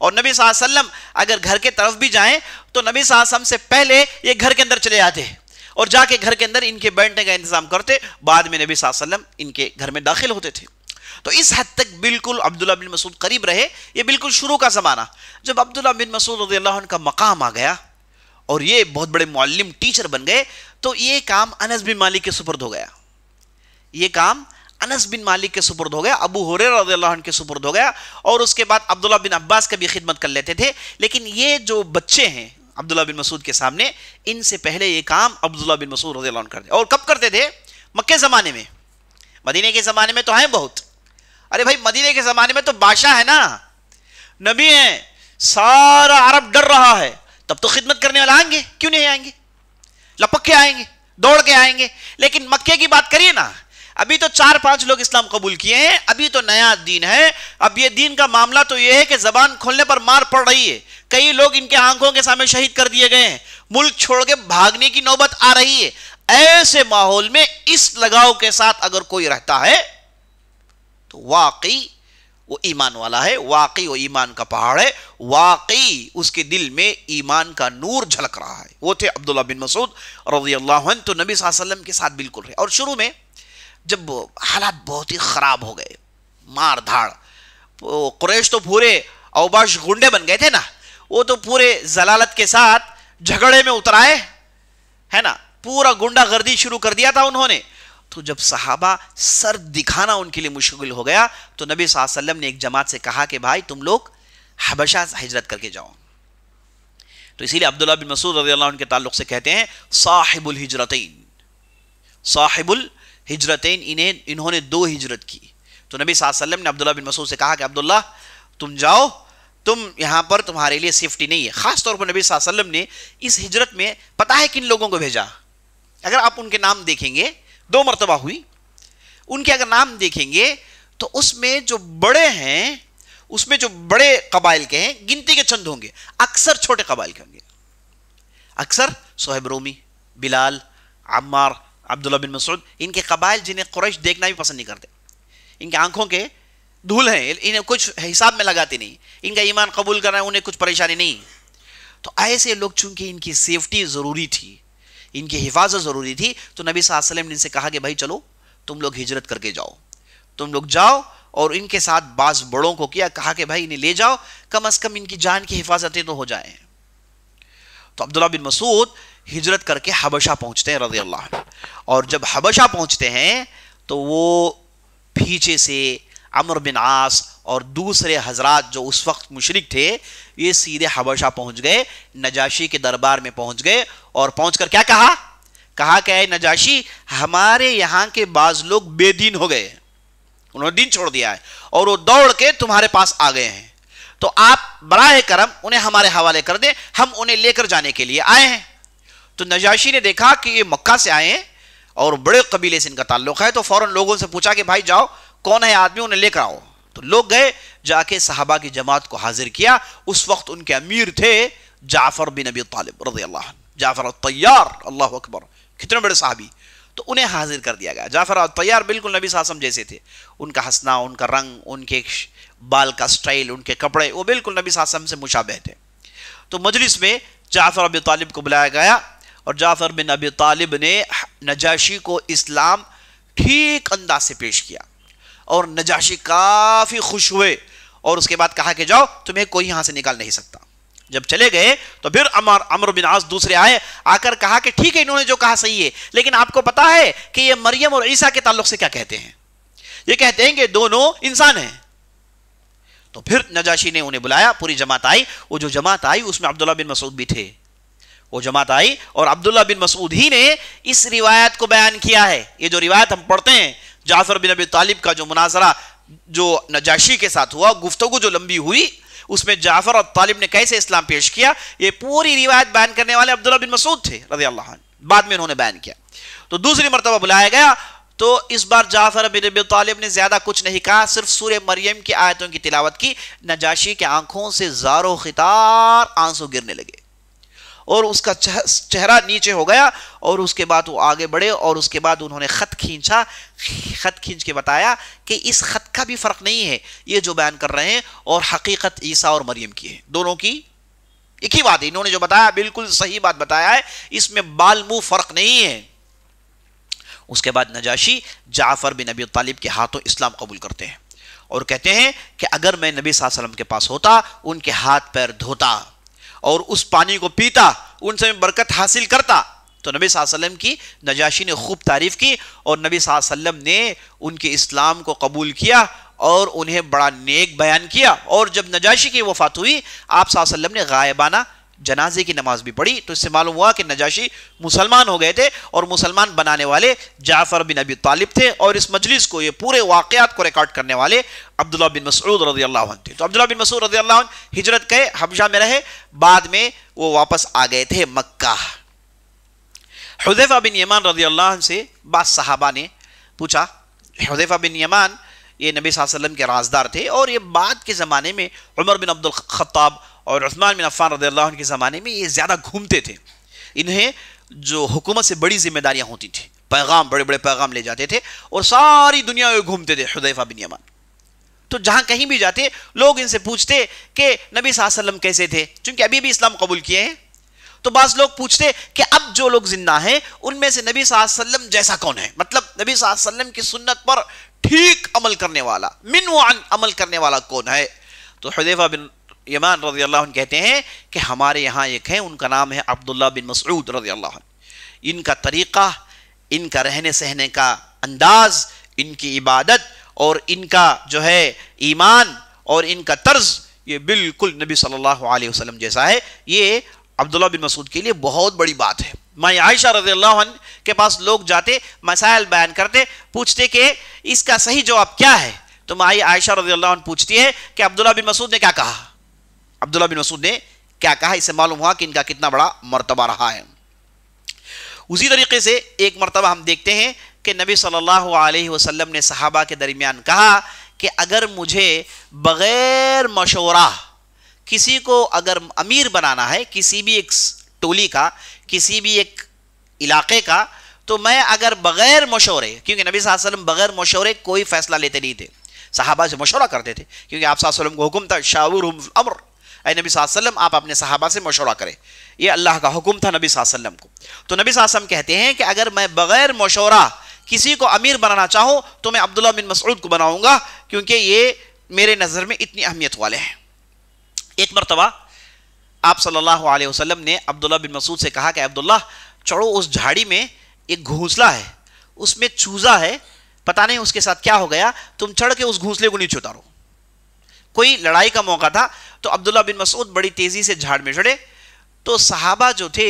और नबी वसल्लम अगर घर के तरफ भी जाएं तो नबी वसल्लम से पहले ये घर के अंदर चले जाते और जाके घर के अंदर इनके बैठने का इंतज़ाम करते बाद में नबी वसल्लम इनके घर में दाखिल होते थे तो इस हद तक बिल्कुल अब्दुल्ला बिन मसूद करीब रहे ये बिल्कुल शुरू का ज़माना जब अब्दुल्ला बिन मसूद का मकाम आ गया और ये बहुत बड़े मौलम टीचर बन गए तो ये काम अनस बिन मालिक के सुपुर्द हो गया ये काम अनस बिन मालिक के सुपुर्द हो गया अबू हुर के सुपुर्द हो गया और उसके बाद अब्दुल्ला बिन अब्बास का भी खिदमत कर लेते थे लेकिन ये जो बच्चे हैं अब्दुल्ला बिन मसूद के सामने इनसे पहले ये काम अब्दुल्ला बिन मसूद रजी करते और कब करते थे मक्के ज़माने में मदीने के ज़माने में तो हैं बहुत अरे भाई मदीने के ज़माने में तो बादशाह है ना नबी हैं सारा अरब डर रहा है तब तो खिदमत करने वाले आएंगे क्यों नहीं आएंगे लपक के आएंगे दौड़ के आएंगे लेकिन मक्के की बात करिए ना अभी तो चार पांच लोग इस्लाम कबूल किए हैं अभी तो नया दीन है अब ये दीन का मामला तो ये है कि जबान खोलने पर मार पड़ रही है कई लोग इनके आंखों के सामने शहीद कर दिए गए हैं मुल्क छोड़ के भागने की नौबत आ रही है ऐसे माहौल में इस लगाव के साथ अगर कोई रहता है तो वाकई वो ईमान वाला है वाकई वो ईमान का पहाड़ है वाकई उसके दिल में ईमान का नूर झलक रहा है वो थे अब्दुल्ला बिन मसूद रजी अल्लाह तो नबी वसल्लम के साथ बिल्कुल रहे और शुरू में जब हालात बहुत ही ख़राब हो गए मार धाड़ कुरैश तो पूरे अवबाश गुंडे बन गए थे ना वो तो पूरे जलालत के साथ झगड़े में उतर आए है ना पूरा गुंडागर्दी शुरू कर दिया था उन्होंने तो जब सहाबा सर दिखाना उनके लिए मुश्किल हो गया तो नबी वसल्लम ने एक जमात से कहा कि भाई तुम लोग हबशा हजरत करके जाओ तो इसीलिए अब्दुल्ला बिन मसूद रजी के ताल्लुक से कहते हैं साहिबुल हिजरत साहिबुल हिजरतीन इन्हें इन्होंने दो हिजरत की तो नबी वसल्लम ने अब्दुल्ला बिन मसूद से कहा कि अब्दुल्ला तुम जाओ तुम यहाँ पर तुम्हारे लिए सेफ्टी नहीं है ख़ास तौर पर नबी वसल्लम ने इस हिजरत में पता है किन लोगों को भेजा अगर आप उनके नाम देखेंगे दो मरतबा हुई उनके अगर नाम देखेंगे तो उसमें जो बड़े हैं उसमें जो बड़े कबाइल के हैं गिनती के चंद होंगे अक्सर छोटे कबाइल के होंगे अक्सर सोहेब रोमी बिलाल अमार अब्दुल्ला बिन मसूद इनके कबाइल जिन्हें क्रैश देखना भी पसंद नहीं करते इनके आंखों के धूल हैं इन्हें कुछ हिसाब में लगाते नहीं इनका ईमान कबूल करना उन्हें कुछ परेशानी नहीं तो ऐसे लोग चूंकि इनकी सेफ्टी ज़रूरी थी इनकी हिफाजत ज़रूरी थी तो नबी वसल्लम ने इनसे कहा कि भाई चलो तुम लोग हिजरत करके जाओ तुम लोग जाओ और इनके साथ बास बड़ों को किया कहा कि भाई इन्हें ले जाओ कम अज़ कम इनकी जान की हिफाजतें तो हो जाए तो अब्दुल्ला बिन मसूद हिजरत करके हबशा पहुँचते हैं रजी अल्लाह और जब हबशा पहुँचते हैं तो वो पीछे से अमर बिन आस और दूसरे हजरत जो उस वक्त मुशरक थे ये सीधे हबशा पहुंच गए नजाशी के दरबार में पहुंच गए और कर क्या कहा कहा क्या नजाशी हमारे यहाँ के बाज लोग बेदीन हो गए उन्होंने दिन छोड़ दिया है और वो दौड़ के तुम्हारे पास आ गए हैं तो आप बराह करम उन्हें हमारे हवाले कर दें हम उन्हें लेकर जाने के लिए आए हैं तो नजाशी ने देखा कि ये मक्का से आए हैं और बड़े कबीले से इनका ताल्लुक है तो फौरन लोगों से पूछा कि भाई जाओ कौन है आदमी उन्हें लेकर आओ तो लोग गए जाके साहबा की जमात को हाजिर किया उस वक्त उनके अमीर थे जाफर बिन अबी तालिब रजी अल्लाह जाफर तैयार अल्लाह अकबर कितने बड़े साहबी तो उन्हें हाजिर कर दिया गया जाफर तैयार बिल्कुल नबी सासम जैसे थे उनका हंसना उनका रंग उनके बाल का स्टाइल उनके कपड़े वो बिल्कुल नबी सासम से मुशाबे थे तो मजलिस में जाफर अबी तालिब को बुलाया गया और जाफर बिन अबी तालिब ने नजाशी को इस्लाम ठीक अंदाज से पेश किया और नजाशी काफ़ी खुश हुए और उसके बाद कहा कि जाओ तुम्हें कोई यहां से निकाल नहीं सकता जब चले गए तो फिर अमर अमर बिन आस दूसरे आए आकर कहा कि ठीक है इन्होंने जो कहा सही है लेकिन आपको पता है कि ये मरियम और ईसा के ताल्लुक से क्या कहते हैं ये कहते हैं कि दोनों इंसान हैं तो फिर नजाशी ने उन्हें बुलाया पूरी जमात आई वो जो जमात आई उसमें अब्दुल्ला बिन मसूद भी थे वो जमात आई और अब्दुल्ला बिन मसूद ही ने इस रिवायत को बयान किया है ये जो रिवायत हम पढ़ते हैं जाफर बिन अबी तालिब का जो मुनाजरा जो नजाशी के साथ हुआ गुफ्तगु जो लंबी हुई उसमें जाफर और तालिब ने कैसे इस्लाम पेश किया ये पूरी रिवायत बयान करने वाले अब्दुल्ला बिन मसूद थे रजी अल्लाह बाद में उन्होंने बयान किया तो दूसरी मरतबा बुलाया गया तो इस बार जाफर बिन अबी तालिब ने ज़्यादा कुछ नहीं कहा सिर्फ सूर्य मरियम की आयतों की तिलावत की नजाशी के आंखों से जारो खितार आंसू गिरने लगे और उसका चेहरा नीचे हो गया और उसके बाद वो आगे बढ़े और उसके बाद उन्होंने ख़त खींचा ख़त खींच के बताया कि इस ख़त का भी फ़र्क नहीं है ये जो बयान कर रहे हैं और हकीकत ईसा और मरियम की है दोनों की एक ही बात है इन्होंने जो बताया बिल्कुल सही बात बताया है इसमें बाल मुंह फ़र्क नहीं है उसके बाद नजाशी जाफ़र बिन नबी तालिब के हाथों इस्लाम कबूल करते हैं और कहते हैं कि अगर मैं नबी वसल्लम के पास होता उनके हाथ पैर धोता और उस पानी को पीता उनसे बरकत हासिल करता तो नबी वसल्लम की नजाशी ने खूब तारीफ़ की और नबी वसल्लम ने उनके इस्लाम को कबूल किया और उन्हें बड़ा नेक बयान किया और जब नजाशी की वफात हुई आप वसल्लम ने गायबाना जनाजे की नमाज भी पढ़ी तो इससे मालूम हुआ कि नजाशी मुसलमान हो गए थे और मुसलमान बनाने वाले जाफ़र बिन अबी तालिब थे और इस मजलिस को ये पूरे वाक़ात को रिकॉर्ड करने वाले अब्दुल्ला बिन मसूद रजी अल्लाह थे तो अब्दुल्ला बिन मसूद रजी अल्लाह हिजरत कहे हबशा में रहे बाद में वो वापस आ गए थे मक्का हदैफ़ा बिन यमान रजी अल्लाह से बाद साहबा ने पूछा हदैफ़ा बिन यमान ये नबी वसल्लम के राजदार थे और ये बाद के ज़माने में उमर बिन अब्दुल खत्ताब और उस्मान बिन अफ़ान रद्ला के ज़माने में ये ज़्यादा घूमते थे इन्हें जो हुकूमत से बड़ी जिम्मेदारियाँ होती थी पैगाम बड़े बड़े पैगाम ले जाते थे और सारी दुनिया में घूमते थे हदैफ़ा बिन यमान तो जहाँ कहीं भी जाते लोग इनसे पूछते कि नबी वसल्लम कैसे थे चूँकि अभी भी इस्लाम कबूल किए हैं तो बाज लोग पूछते कि अब जो लोग जिंदा हैं उनमें से नबी वसल्लम जैसा कौन है मतलब नबी वसल्लम की सुन्नत पर ठीक अमल करने वाला मिन अमल करने वाला कौन है तो हदैफ़ा बिन यमान रजी अल्लाह कहते हैं कि हमारे यहाँ एक हैं उनका नाम है अब्दुल्ला बिन मसूद रजी अल्लाह इनका तरीक़ा इनका रहने सहने का अंदाज़ इनकी इबादत और इनका जो है ईमान और इनका तर्ज ये बिल्कुल नबी सल्लल्लाहु अलैहि वसल्लम जैसा है ये अब्दुल्ला बिन मसूद के लिए बहुत बड़ी बात है मैं आयशा रजी के पास लोग जाते मसाइल बयान करते पूछते कि इसका सही जवाब क्या है तो माई आयशा रजी पूछती है कि अब्दुल्ला बिन मसूद ने क्या कहा अब्दुल्ला बिन मसूद ने क्या कहा इससे मालूम हुआ कि इनका कितना बड़ा मरतबा रहा है उसी तरीके से एक मरतबा हम देखते हैं कि नबी सल्लल्लाहु अलैहि वसल्लम ने सहाबा के दरमियान कहा कि अगर मुझे बग़ैर मशवरा किसी को अगर अमीर बनाना है किसी भी एक टोली का किसी भी एक इलाके का तो मैं अगर बग़ैर मशवरे क्योंकि नबी वसल्लम बग़ैर मशवरे कोई फ़ैसला लेते नहीं थे सहाबा से मशवरा करते थे क्योंकि आप वसल्लम को हुक्म था शावर अम्र नबी वसल्लम आप अपने सहाबा से मशवरा करें यह अल्लाह का हुक्म था नबी वसल्लम को तो नबी वसल्लम कहते हैं कि अगर मैं बग़ैर मशवरा किसी को अमीर बनाना चाहूँ तो मैं अब्दुल्ला बिन मसऊद को बनाऊँगा क्योंकि ये मेरे नज़र में इतनी अहमियत वाले हैं एक मरतबा आप सल्लल्लाहु वसम ने अब्दुल्ला बिन मसूद से कहा कि अब्दुल्ला चढ़ो उस झाड़ी में एक घोंसला है उसमें चूज़ा है पता नहीं उसके साथ क्या हो गया तुम चढ़ के उस घोंसले को नहीं छुटारो कोई लड़ाई का मौका था तो अब्दुल्ला बिन मसूद बड़ी तेज़ी से झाड़ में चढ़े तो सहाबा जो थे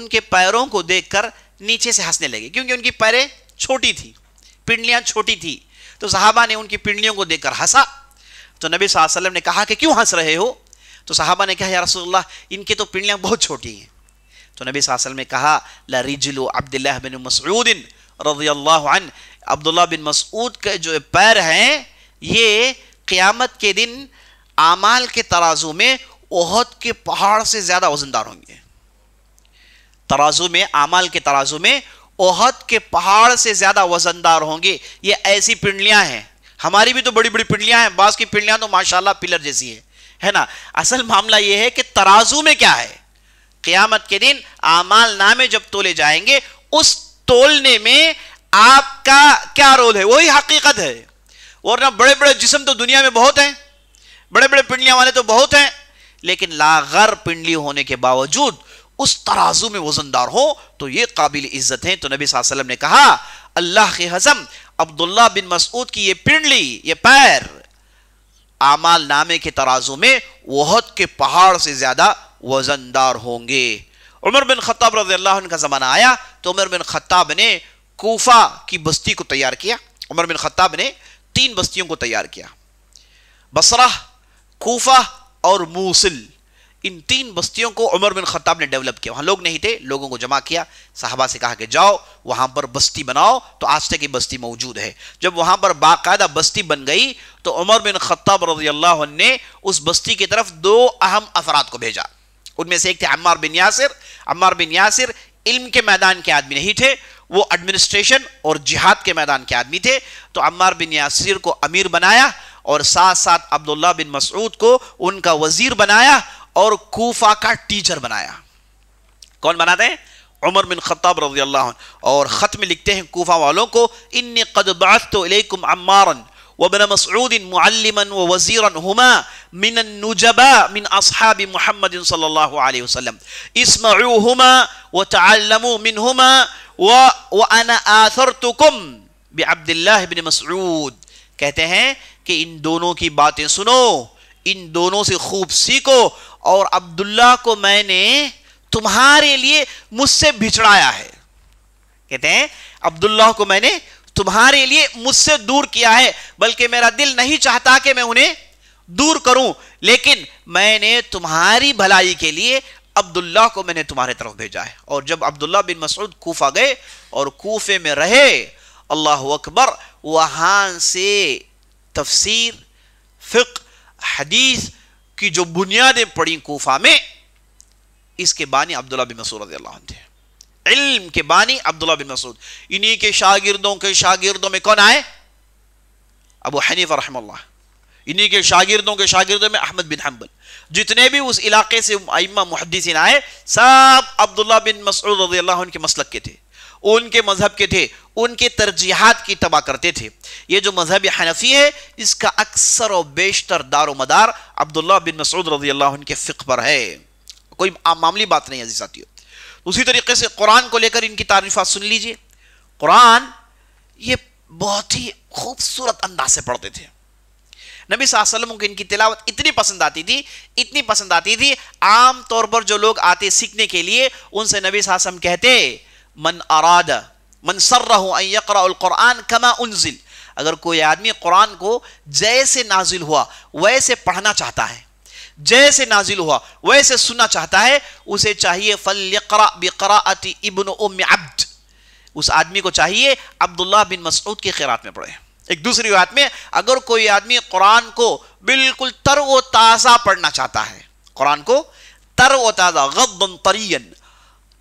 उनके पैरों को देखकर नीचे से हंसने लगे क्योंकि उनकी पैरें छोटी थी पिंडलियाँ छोटी थी तो साहबा ने उनकी पिंडलियों को देखकर हंसा तो नबी वसल्लम ने कहा कि क्यों हंस रहे हो तो साहबा ने कहा या रसोल्ला इनके तो पिंडलियाँ बहुत छोटी हैं तो नबी वसल्लम ने कहा ला रिजलो अब्दुल्ला बिन मसूदिन रजी अल्लाह अब्दुल्ला बिन मसूद के जो पैर हैं ये क़्यामत के दिन आमाल के तराजू में ओहद के पहाड़ से ज़्यादा वजनदार होंगे तराजू में आमाल के तराजू में ओहद के पहाड़ से ज़्यादा वजनदार होंगे ये ऐसी पिंडलियाँ हैं हमारी भी तो बड़ी बड़ी पिंडलियाँ हैं बास की पिंडलियाँ तो माशाल्लाह पिलर जैसी है है ना असल मामला ये है कि तराजू में क्या है क़यामत के दिन आमाल नामे जब तोले जाएंगे उस तोलने में आपका क्या रोल है वही हकीकत है और ना बड़े बड़े जिसम तो दुनिया में बहुत हैं बड़े बड़े पिंडलियां वाले तो बहुत हैं लेकिन लागर पिंडली होने के बावजूद उस तराजू में वजनदार हो तो ये काबिल इज्जत है तो नबी वसल्लम ने कहा अल्लाह के हजम अब्दुल्ला बिन मसूद की ये पिंडली ये पैर आमाल नामे के तराजू में वहद के पहाड़ से ज्यादा वजनदार होंगे उमर बिन खत्ताब रजी अल्लाह का ज़माना आया तो उमर बिन खत्ताब ने कोफा की बस्ती को तैयार किया उमर बिन खत्ताब ने तीन बस्तियों को तैयार किया बसरा कोफा और मूसिल इन तीन बस्तियों को उमर बिन खत्ताब ने डेवलप किया वहां लोग नहीं थे लोगों को जमा किया साहबा से कहा कि जाओ वहां पर बस्ती बनाओ तो आज तक की बस्ती मौजूद है जब वहां पर बाकायदा बस्ती बन गई तो उमर बिन खत्ताब रजील्ला ने उस बस्ती की तरफ दो अहम अफराद को भेजा उनमें से एक थे अम्मार बिन यासिर अम्मार बिन यासिर इल्म के मैदान के आदमी नहीं थे वो एडमिनिस्ट्रेशन और जिहाद के मैदान के आदमी थे तो अम्मार बिन यासिर को अमीर बनाया और साथ साथ अब्दुल्ला बिन मसूद को उनका वजीर बनाया और कोफा का टीचर बनाया कौन बनाते हैं उमर बिन खत्ताब रजी अल्लाह और ख़त में लिखते हैं कोफा वालों को इन कदबात तो अम्मारन وابن مسعود معلما ووزيرا هما من النجباء من मिन محمد صلى الله عليه وسلم اسمعوهما وتعلموا منهما و... व व بعبد الله بن مسعود कहते हैं कि इन दोनों की बातें सुनो इन दोनों से खूब सीखो और अब्दुल्ला को मैंने तुम्हारे लिए मुझसे भिछड़ाया है कहते हैं अब्दुल्ला को मैंने तुम्हारे लिए मुझसे दूर किया है बल्कि मेरा दिल नहीं चाहता कि मैं उन्हें दूर करूं लेकिन मैंने तुम्हारी भलाई के लिए अब्दुल्ला को मैंने तुम्हारे तरफ भेजा है और जब अब्दुल्ला बिन मसूद कोफा गए और कोफे में रहे अल्लाह अकबर वहां से तफसीर फ़िक हदीस की जो बुनियादें पड़ी कोफा में इसके बानी अब्दुल्ला बिन मसूद थे इल्म के बानी अब्दुल्ला बिन मसूद इन्हीं के शागिर्दों के शागिर्दों में कौन आए अबू हनीफ रहमल्ला इन्हीं के शागिर्दों के शागिर्दों में अहमद बिन हम्बल जितने भी उस इलाके से आइमा मुहदसिन आए सब अब्दुल्ला बिन मसूद रजी अल्लाह उनके मसलक के थे उनके मजहब के थे उनके तरजीहत की तबाह करते थे ये जो मजहब हनफी है इसका अक्सर और बेशतर दारो मदार अब्दुल्ला बिन मसूद रजी अल्लाह के फ़िक पर है कोई मामूली बात नहीं जी साथियों उसी तरीके से कुरान को लेकर इनकी तारीफा सुन लीजिए कुरान ये बहुत ही खूबसूरत अंदाज से पढ़ते थे नबी वसल्लम को इनकी तिलावत इतनी पसंद आती थी इतनी पसंद आती थी आम तौर पर जो लोग आते सीखने के लिए उनसे नबी वसल्लम कहते मन अराद मन कुरान कमा उनजिल अगर कोई आदमी कुरान को जैसे नाजिल हुआ वैसे पढ़ना चाहता है जैसे नाजिल हुआ वैसे सुनना चाहता है उसे चाहिए इब्न अब्द उस आदमी को चाहिए अब्दुल्ला बिन मसूद की खैरात में पढ़े एक दूसरी बात में अगर कोई आदमी कुरान को बिल्कुल तर व ताज़ा पढ़ना चाहता है कुरान को तर व ताज़ा गबन तरियन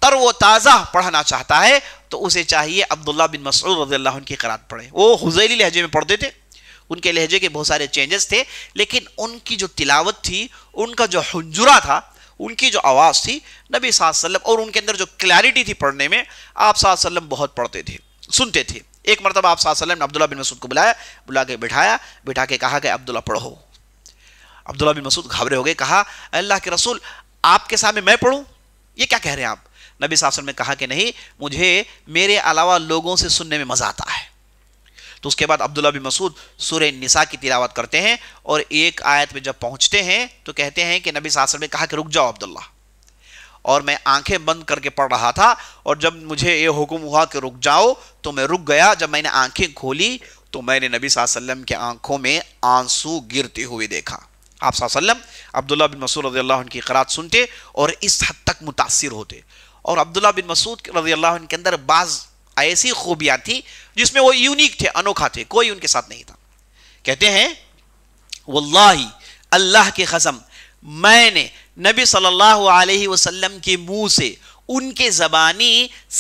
तर व ताज़ा पढ़ना चाहता है तो उसे चाहिए अब्दुल्ला बिन मसऊद रजी की खैरात पढ़े वो हुजैली लहजे में पढ़ते थे उनके लहजे के बहुत सारे चेंजेस थे लेकिन उनकी जो तिलावत थी उनका जो हंजुरा था उनकी जो आवाज़ थी नबी सल्लम और उनके अंदर जो क्लैरिटी थी पढ़ने में आप सल्लम बहुत पढ़ते थे सुनते थे एक मरतबा आप सल्लम ने अब्दुल्ला बिन मसूद को बुलाया बुला के बिठाया बिठा के कहा कि अब्दुल्ला पढ़ो अब्दुल्ला बिन मसूद घबरे हो गए कहा अल्लाह के रसूल आपके सामने मैं पढ़ूँ ये क्या कह रहे हैं आप नबी साहब ने कहा कि नहीं मुझे मेरे अलावा लोगों से सुनने में मज़ा आता है तो उसके बाद अब्दुल्ला बिन मसूद सूर्य निसा की तिलावत करते हैं और एक आयत में जब पहुंचते हैं तो कहते हैं कि नबी सासर ने कहा कि रुक जाओ अब्दुल्ला और मैं आंखें बंद करके पढ़ रहा था और जब मुझे ये हुक्म हुआ कि रुक जाओ तो मैं रुक गया जब मैंने आंखें खोली तो मैंने नबी वसल्लम के आंखों में आंसू गिरते हुए देखा आप वसल्लम अब्दुल्ला बिन मसूद रजील्ला की करात सुनते और इस हद तक मुतासर होते और अब्दुल्ला बिन मसूद अल्लाह के अंदर बाज़ ऐसी खूबियां थी जिसमें वो यूनिक थे अनोखा थे कोई उनके साथ नहीं था कहते हैं वल्लाही अल्लाह के कसम मैंने नबी सल्लल्लाहु अलैहि वसल्लम के मुंह से उनके जबानी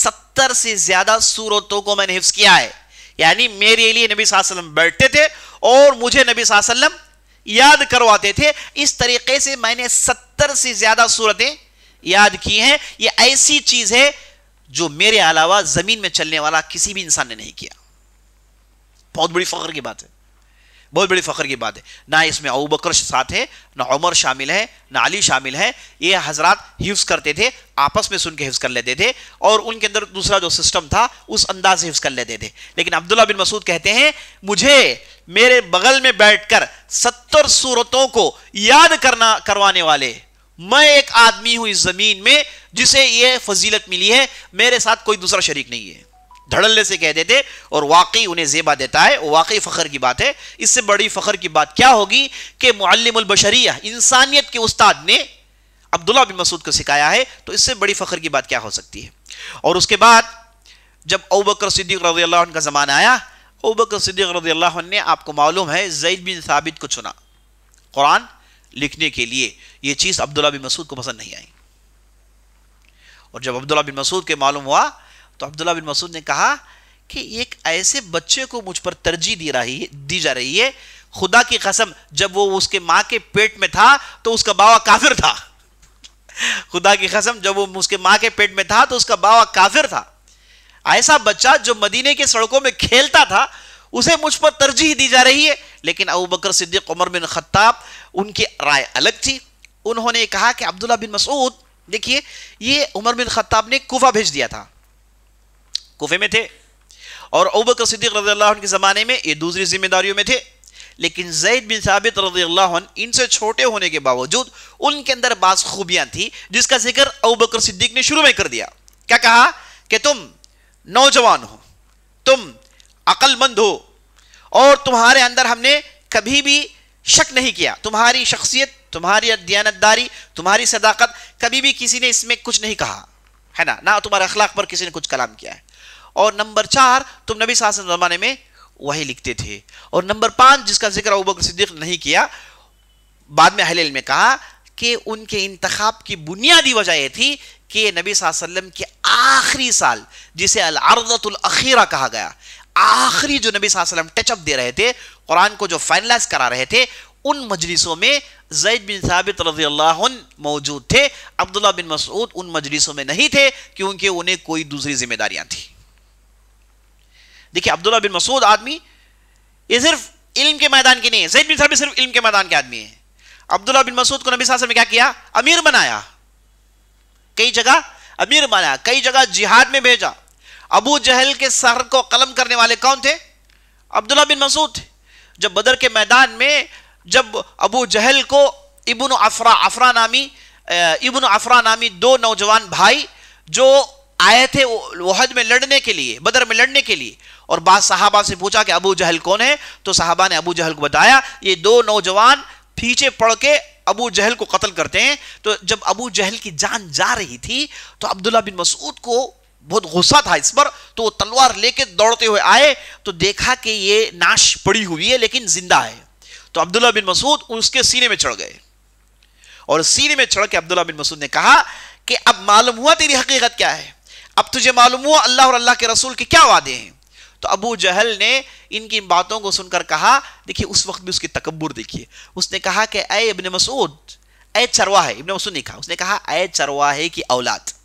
सत्तर से ज्यादा सूरतों को मैंने हिफ्स किया है यानी मेरे लिए नबी वसल्लम बैठते थे और मुझे नबी वसल्लम याद करवाते थे इस तरीके से मैंने सत्तर से ज्यादा सूरतें याद की हैं ये ऐसी चीज है जो मेरे अलावा जमीन में चलने वाला किसी भी इंसान ने नहीं किया बहुत बड़ी फख्र की बात है बहुत बड़ी फख्र की बात है ना इसमें अबू बकर साथ है ना उमर शामिल है ना अली शामिल है ये हजरत हिफ्स करते थे आपस में सुन के हिफ्स कर लेते थे और उनके अंदर दूसरा जो सिस्टम था उस अंदाज से हिफ्स कर लेते थे लेकिन अब्दुल्ला बिन मसूद कहते हैं मुझे मेरे बगल में बैठकर सत्तर सूरतों को याद करना करवाने वाले मैं एक आदमी हूं इस जमीन में जिसे यह फजीलत मिली है मेरे साथ कोई दूसरा शरीक नहीं है धड़ल्ले से कह देते और वाकई उन्हें जेबा देता है वाकई फ़खर की बात है इससे बड़ी फ़खर की बात क्या होगी कि मुल्बशरिया इंसानियत के उस्ताद ने अब्दुल्ला बिन मसूद को सिखाया है तो इससे बड़ी फ़खर की बात क्या हो सकती है और उसके बाद जब अबू बकर सिद्दीक रजी अल्लाह का ज़माना आया अबू बकर सिद्दीक रजी अल्लाह ने आपको मालूम है जैद बिन साबित को चुना कुरान लिखने के लिए यह चीज़ अब्दुल्ला बिन मसूद को पसंद नहीं आई और जब अब्दुल्ला बिन मसूद के मालूम हुआ तो अब्दुल्ला बिन मसूद ने कहा कि एक ऐसे बच्चे को मुझ पर तरजीह दी रही है दी जा रही है खुदा की कसम जब वो उसके माँ के पेट में था तो उसका बाबा काफिर था खुदा की कसम जब वो उसके माँ के पेट में था तो उसका बाबा काफिर था ऐसा बच्चा जो मदीने के सड़कों में खेलता था उसे मुझ पर तरजीह दी जा रही है लेकिन Abu Bakr Siddique Umar bin Khattab उनकी राय अलग थी उन्होंने कहा कि अब्दुल्ला बिन मसूद देखिए ये उमर बिन खत्ताब ने कोफा भेज दिया था कोफे में थे और अबकर सिद्दीक रजी अल्लाह के ज़माने में ये दूसरी जिम्मेदारियों में थे लेकिन जैद बिन साबित रजी अल्लाह इनसे छोटे होने के बावजूद उनके अंदर बास खूबियाँ थी जिसका जिक्र अबकर सिद्दीक ने शुरू में कर दिया क्या कहा कि तुम नौजवान हो तुम अक्लमंद हो और तुम्हारे अंदर हमने कभी भी शक नहीं किया तुम्हारी शख्सियत तुम्हारी दयानतदारी तुम्हारी सदाकत कभी भी किसी ने इसमें कुछ नहीं कहा है ना ना तुम्हारे अखलाक पर किसी ने कुछ कलाम किया है और नंबर चार तुम नबी शासन ज़माने में वही लिखते थे और नंबर पाँच जिसका जिक्र अब सिद्दीक नहीं किया बाद में अहल में कहा कि उनके इंतखब की बुनियादी वजह यह थी कि नबी सल्लम के आखिरी साल जिसे अलआरदतुल अखीरा कहा गया आखिरी जो नबी वसल्लम टचअप दे रहे थे कुरान को जो फाइनलाइज करा रहे थे उन मजलिसों में जैद बिन साबित रजी अल्लाह मौजूद थे अब्दुल्ला बिन मसूद उन मजलिसों में नहीं थे क्योंकि उन्हें कोई दूसरी जिम्मेदारियां थी देखिए अब्दुल्ला बिन मसूद आदमी ये सिर्फ इल्म के मैदान के नहीं है जैद बिन साबित सिर्फ इल्म के मैदान के आदमी है अब्दुल्ला बिन मसूद को नबी साहब ने क्या किया अमीर बनाया कई जगह अमीर बनाया कई जगह जिहाद में भेजा अबू जहल के सर को कलम करने वाले कौन थे अब्दुल्ला बिन मसूद जब बदर के मैदान में जब अबू जहल को इबन अफरा अफरा नामी इबन अफरा नामी दो नौजवान भाई जो आए थे वहद में लड़ने के लिए बदर में लड़ने के लिए और बाद साहबा से पूछा कि अबू जहल कौन है तो साहबा ने अबू जहल को बताया ये दो नौजवान पीछे पड़ के अबू जहल को कत्ल करते हैं तो जब अबू जहल की जान जा रही थी तो अब्दुल्ला बिन मसूद को बहुत गुस्सा था इस पर तो वो तलवार लेके दौड़ते हुए आए तो देखा कि ये नाश पड़ी हुई है लेकिन जिंदा है तो अब्दुल्ला बिन मसूद उसके सीने में चढ़ गए और सीने में चढ़ के अब्दुल्ला बिन मसूद ने कहा कि अब मालूम हुआ तेरी हकीकत क्या है अब तुझे मालूम हुआ अल्लाह और अल्लाह के रसूल के क्या वादे हैं तो अबू जहल ने इनकी बातों को सुनकर कहा देखिए उस वक्त भी उसकी तकबर देखिए उसने कहा कि अय इबन मसूद अय चरवाहे इबन मसूद ने कहा उसने कहा अय चरवाहे की औलाद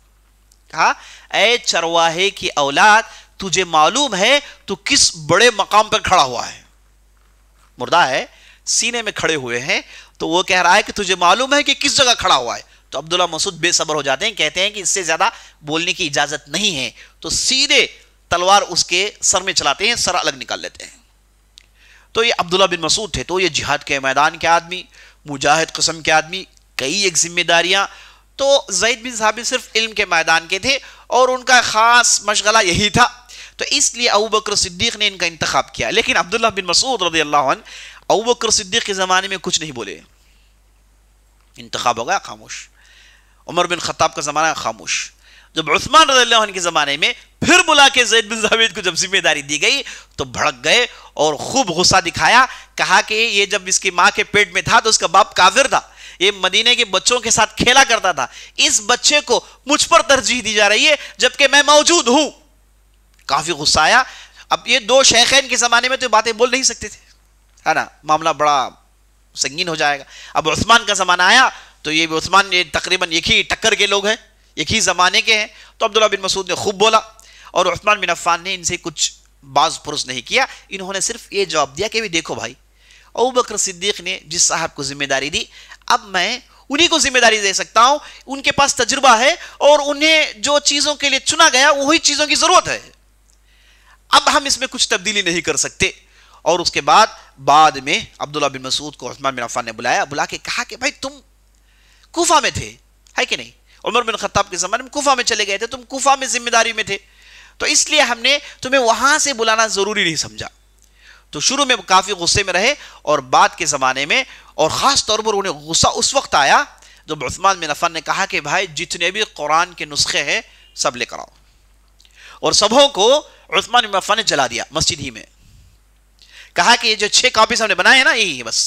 कहा ए चरवाहे की औलाद तुझे मालूम है तू किस बड़े मकाम पर खड़ा हुआ है मुर्दा है सीने में खड़े हुए हैं तो वो कह रहा है कि तुझे मालूम है कि किस जगह खड़ा हुआ है तो अब्दुल्ला मसूद बेसब्र हो जाते हैं कहते हैं कि इससे ज्यादा बोलने की इजाजत नहीं है तो सीधे तलवार उसके सर में चलाते हैं सर अलग निकाल लेते हैं तो ये अब्दुल्ला बिन मसूद थे तो ये जिहाद के मैदान के आदमी मुजाहिद कस्म के आदमी कई एक जिम्मेदारियां तो जैद बिन साबित सिर्फ इल्म के मैदान के थे और उनका ख़ास मशगला यही था तो इसलिए अबू बकर सिद्दीक ने इनका इंतखब किया लेकिन अब्दुल्ला बिन मसूद रदी अबू बकर सिद्दीक के ज़माने में कुछ नहीं बोले इंतखब हो गया खामोश उमर बिन खत्ताब का ज़माना खामोश जब उस्मान रजील्ला के ज़माने में फिर बुला के जैद बिन जावेद को जब जिम्मेदारी दी गई तो भड़क गए और खूब गुस्सा दिखाया कहा कि ये जब इसकी माँ के पेट में था तो उसका बाप काफिर था ये मदीने के बच्चों के साथ खेला करता था इस बच्चे को मुझ पर तरजीह दी जा रही है जबकि मैं मौजूद हूं काफी गुस्सा आया अब ये दो शेखैन के जमाने में तो बातें बोल नहीं सकते थे है ना मामला बड़ा संगीन हो जाएगा अब उस्मान का ज़माना आया तो ये उस्मान ये तकरीबन एक ही टक्कर के लोग हैं एक ही ज़माने के हैं तो अब्दुल्ला बिन मसूद ने खूब बोला और उस्मान बिन अफ़ान ने इनसे कुछ बाज पुरुष नहीं किया इन्होंने सिर्फ ये जवाब दिया कि भी देखो भाई अबू बकर सिद्दीक ने जिस साहब को जिम्मेदारी दी अब मैं उन्हीं को जिम्मेदारी दे सकता हूं उनके पास तजुर्बा है और उन्हें जो चीजों के लिए चुना गया वही चीजों की जरूरत है अब हम इसमें कुछ तब्दीली नहीं कर सकते और उसके बाद बाद में अब्दुल्ला बिन मसूद को उस्मान बिन अफान ने बुलाया बुला के कहा कि भाई तुम कोफा में थे है कि नहीं उमर बिन खत्ताब के ज़माने में कोफा में चले गए थे तुम कोफा में जिम्मेदारी में थे तो इसलिए हमने तुम्हें वहां से बुलाना ज़रूरी नहीं समझा तो शुरू में काफ़ी गुस्से में रहे और बाद के ज़माने में और ख़ास तौर पर उन्हें गुस्सा उस वक्त आया जब उस्मान बिन अफन ने कहा कि भाई जितने भी कुरान के नुस्खे हैं सब लेकर आओ और सबों को उस्मान बिन अफन ने जला दिया मस्जिद ही में कहा कि ये जो छः कापीज हमने बनाए हैं ना यही बस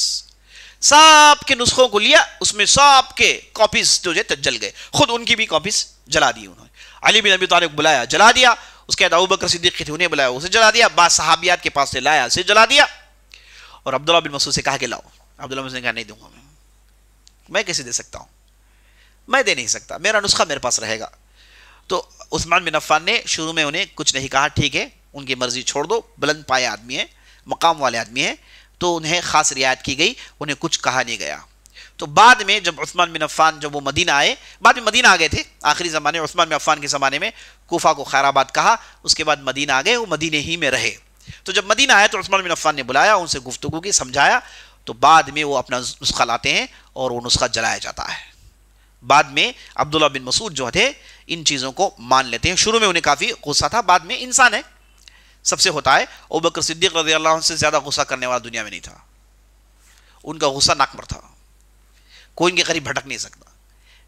सब के नुस्खों को लिया उसमें सब के कॉपीज जो है जल गए खुद उनकी भी कॉपीज जला दी उन्होंने अली बिन अबी तारिक बुलाया जला दिया उसके बाद अबू बकर सिद्दीक थे उन्हें बुलाया उसे जला दिया बाद साहबियात के पास से लाया उसे जला दिया और अब्दुल्ला बिन मसूद से कहा कि लाओ अब्दुल्ला मसूद ने कहा नहीं दूंगा मैं मैं कैसे दे सकता हूँ मैं दे नहीं सकता मेरा नुस्खा मेरे पास रहेगा तो उस्मान बिन अफ़ान ने शुरू में उन्हें कुछ नहीं कहा ठीक है उनकी मर्ज़ी छोड़ दो बुलंद पाए आदमी है मकाम वाले आदमी हैं तो उन्हें ख़ास रियायत की गई उन्हें कुछ कहा नहीं गया तो बाद में जब उस्मान बिन अफ़ान जब वो मदीना आए बाद में मदीना आ गए थे आखिरी ज़माने उस्मान बिन अफ़ान के ज़माने में कोफ़ा को खैराबाद कहा उसके बाद मदीना आ गए वो मदीने ही में रहे तो जब मदीना आया तो उस्मान बिन अफ़ान ने बुलाया उनसे गुफ्तु की समझाया तो बाद में वो अपना नुस्खा लाते हैं और वो नुस्खा जलाया जाता है बाद में अब्दुल्ला बिन मसूद जो थे इन चीज़ों को मान लेते हैं शुरू में उन्हें काफ़ी गुस्सा था बाद में इंसान है सबसे होता है ओबकर बकर सिद्दीक रजी अल्लाह से ज़्यादा गुस्सा करने वाला दुनिया में नहीं था उनका गुस्सा नाकमर था कोई इनके करीब भटक नहीं सकता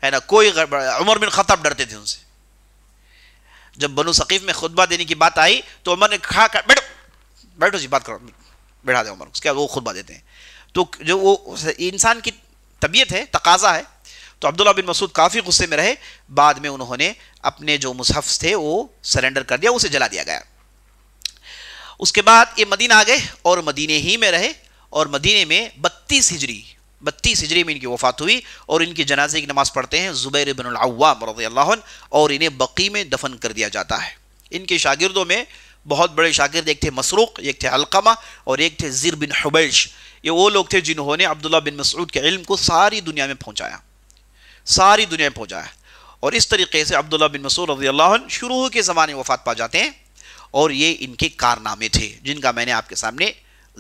है ना कोई उमर बिन खताब डरते थे उनसे जब बनु सकीफ़ में खुतबा देने की बात आई तो उमर ने खा कर बैठो बैठो जी बात करो बैठा दे उमर उसके वो खुतबा देते हैं तो जो वो इंसान की तबीयत है तकाजा है तो अब्दुल्ला बिन मसूद काफ़ी गुस्से में रहे बाद में उन्होंने अपने जो मुसहफ़ थे वो सरेंडर कर दिया उसे जला दिया गया उसके बाद ये मदीना आ गए और मदीने ही में रहे और मदीने में बत्तीस हिजरी बत्तीस हिजरी में इनकी वफात हुई और इनकी जनाजे की नमाज़ पढ़ते हैं ज़ुबैर बिन अवाम रज़ी और इन्हें बकी में दफन कर दिया जाता है इनके शागिर्दों में बहुत बड़े शागिर्द एक थे मसरूक एक थे अलकमा और एक थे ज़िर बिन हबैश ये वो लोग थे जिन्होंने अब्दुल्ला बिन मसूद के इल्म को सारी दुनिया में पहुँचाया सारी दुनिया में पहुँचाया और इस तरीके से अब्दुल्ला बिन मसूद रजी अल्लाह शुरू के ज़माने वफात पा जाते हैं और ये इनके कारनामे थे जिनका मैंने आपके सामने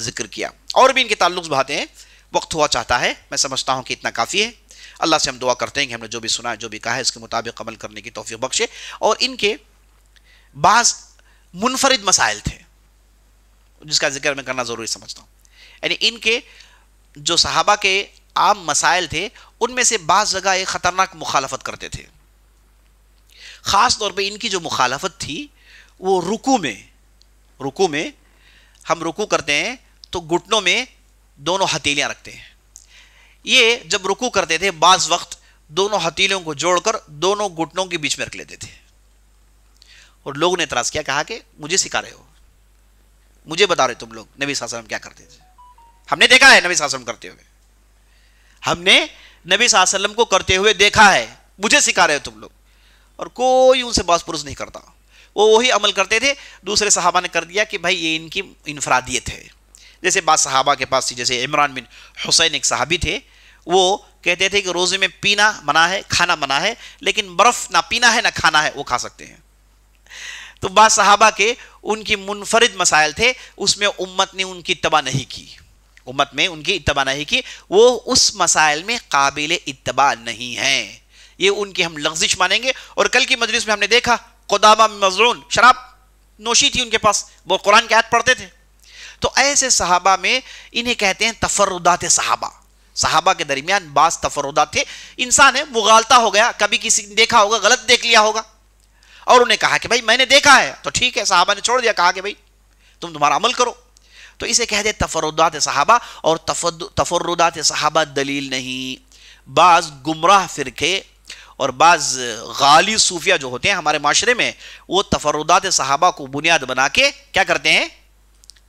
जिक्र किया और भी इनके ताल्लुक बहाते हैं वक्त हुआ चाहता है मैं समझता हूँ कि इतना काफ़ी है अल्लाह से हम दुआ करते हैं कि हमने जो भी सुना जो भी कहा है इसके मुताबिक अमल करने की तोफ़ी बख्शे और इनके बाज़ मुनफरद मसाइल थे जिसका जिक्र मैं करना ज़रूरी समझता हूँ यानी इनके जो सहाबा के आम मसाइल थे उनमें से बाज़ जगह एक ख़तरनाक मुखालफत करते थे ख़ास तौर पे इनकी जो मुखालफत थी वो रुकू में रुकू में हम रुकू करते हैं तो घुटनों में दोनों हथेलियाँ रखते हैं ये जब रुकू करते थे बाज़ वक्त दोनों हथेलियों को जोड़कर दोनों घुटनों के बीच में रख लेते थे और लोगों ने इतराज़ किया कहा कि मुझे सिखा रहे हो मुझे बता रहे तुम लोग नबी वसल्लम क्या करते थे हमने देखा है नबी वसल्लम करते हुए हमने नबी वसल्लम को करते हुए देखा है मुझे सिखा रहे हो तुम लोग और कोई उनसे बास पुरुष नहीं करता वो वही अमल करते थे दूसरे सहाबा ने कर दिया कि भाई ये इनकी इनफरादियत है जैसे बाद सहाबा के पास थी जैसे इमरान बिन हुसैन एक सहाबी थे वो कहते थे कि रोज़े में पीना मना है खाना मना है लेकिन बर्फ़ ना पीना है ना खाना है वो खा सकते हैं तो बाद सहाबा के उनकी मुनफरद मसाइल थे उसमें उम्मत ने उनकी तबाह नहीं की उम्मत में उनकी इतबा नहीं की वो उस मसाइल में काबिल इतबा नहीं है ये उनकी हम लफ्जिश मानेंगे और कल की मजलिस में हमने देखा खुदामा मजरून शराब नोशी थी उनके पास वो कुरान के आयत पढ़ते थे तो ऐसे सहाबा में इन्हें कहते हैं तफरुदात सहाबा सहाबा के दरमियान बास तफरुदा थे इंसान है वो गालता हो गया कभी किसी ने देखा होगा गलत देख लिया होगा और उन्हें कहा कि भाई मैंने देखा है तो ठीक है साहबा ने छोड़ दिया कहा कि भाई तुम तुम्हारा अमल करो तो इसे कह दे तफरदात साहबा और तफरुदात साहबा दलील नहीं बाज़ गुमराह फ़िरके और बाज़ गाली सूफिया जो होते हैं हमारे माशरे में वो तफरदात साहबा को बुनियाद बना के क्या करते हैं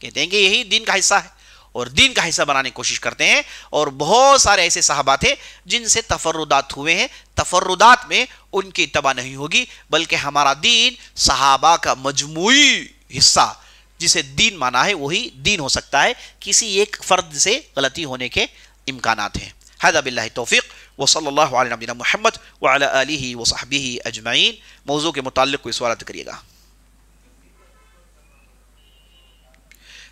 कहते हैं कि यही दिन का हिस्सा है और दीन का हिस्सा बनाने की कोशिश करते हैं और बहुत सारे ऐसे साहबा थे जिनसे तफरुदात हुए हैं तफरुदात में उनकी तबाह नहीं होगी बल्कि हमारा दीन साहबा का मजमू हिस्सा जिसे दीन माना है वही दीन हो सकता है किसी एक फ़र्द से गलती होने के इम्कान हैं हदबिल्ला तोफ़ी व सल्ला नबीना महमद वाली वसाबी अजमैन मौजू के मुतल कोई सवाल करिएगा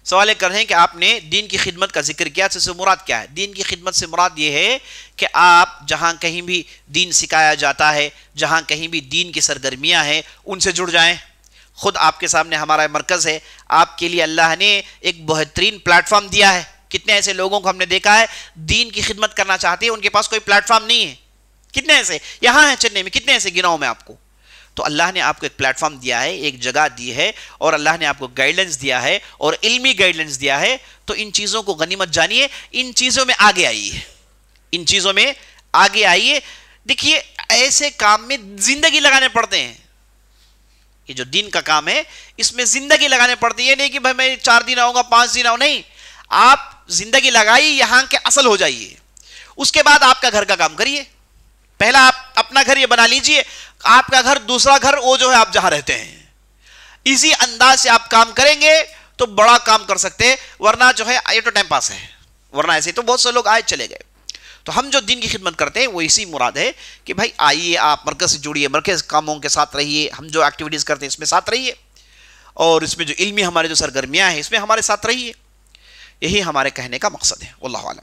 सवाल कर रहे हैं कि आपने दीन की खिदमत का जिक्र किया तो इससे मुराद क्या है दीन की खिदमत से मुराद ये है कि आप जहाँ कहीं भी दीन सिखाया जाता है जहाँ कहीं भी दीन की सरगर्मियाँ हैं उनसे जुड़ जाएँ खुद आपके सामने हमारा मरकज़ है आपके लिए अल्लाह ने एक बेहतरीन प्लेटफॉर्म दिया है कितने ऐसे लोगों को हमने देखा है दीन की खिदमत करना चाहते हैं उनके पास कोई प्लेटफॉर्म नहीं है कितने ऐसे यहाँ हैं चेन्नई में कितने ऐसे गिनाओं में आपको तो अल्लाह ने आपको एक प्लेटफॉर्म दिया है एक जगह दी है और अल्लाह ने आपको गाइडलाइंस दिया है और इल्मी गाइडलाइंस दिया है तो इन चीज़ों को गनीमत जानिए इन चीज़ों में आगे आइए इन चीज़ों में आगे आइए देखिए ऐसे काम में ज़िंदगी लगाने पड़ते हैं ये जो दिन का काम है इसमें जिंदगी लगाने पड़ती है नहीं कि भाई मैं चार दिन आऊंगा पांच दिन आऊ नहीं आप जिंदगी लगाइए यहां के असल हो जाइए उसके बाद आपका घर का काम करिए पहला आप अपना घर ये बना लीजिए आपका घर दूसरा घर वो जो है आप जहां रहते हैं इसी अंदाज से आप काम करेंगे तो बड़ा काम कर सकते हैं वरना जो है ये तो टाइम पास है वरना ऐसे तो बहुत से लोग आए चले गए तो हम जो दिन की खिदमत करते हैं वो इसी मुराद है कि भाई आइए आप मरकज़ से जुड़िए मरकज़ कामों के साथ रहिए हम जो एक्टिविटीज़ करते हैं इसमें साथ रहिए और इसमें जो इल्मी हमारे जो सरगर्मियाँ हैं इसमें हमारे साथ रहिए यही हमारे कहने का मकसद है अल्लाम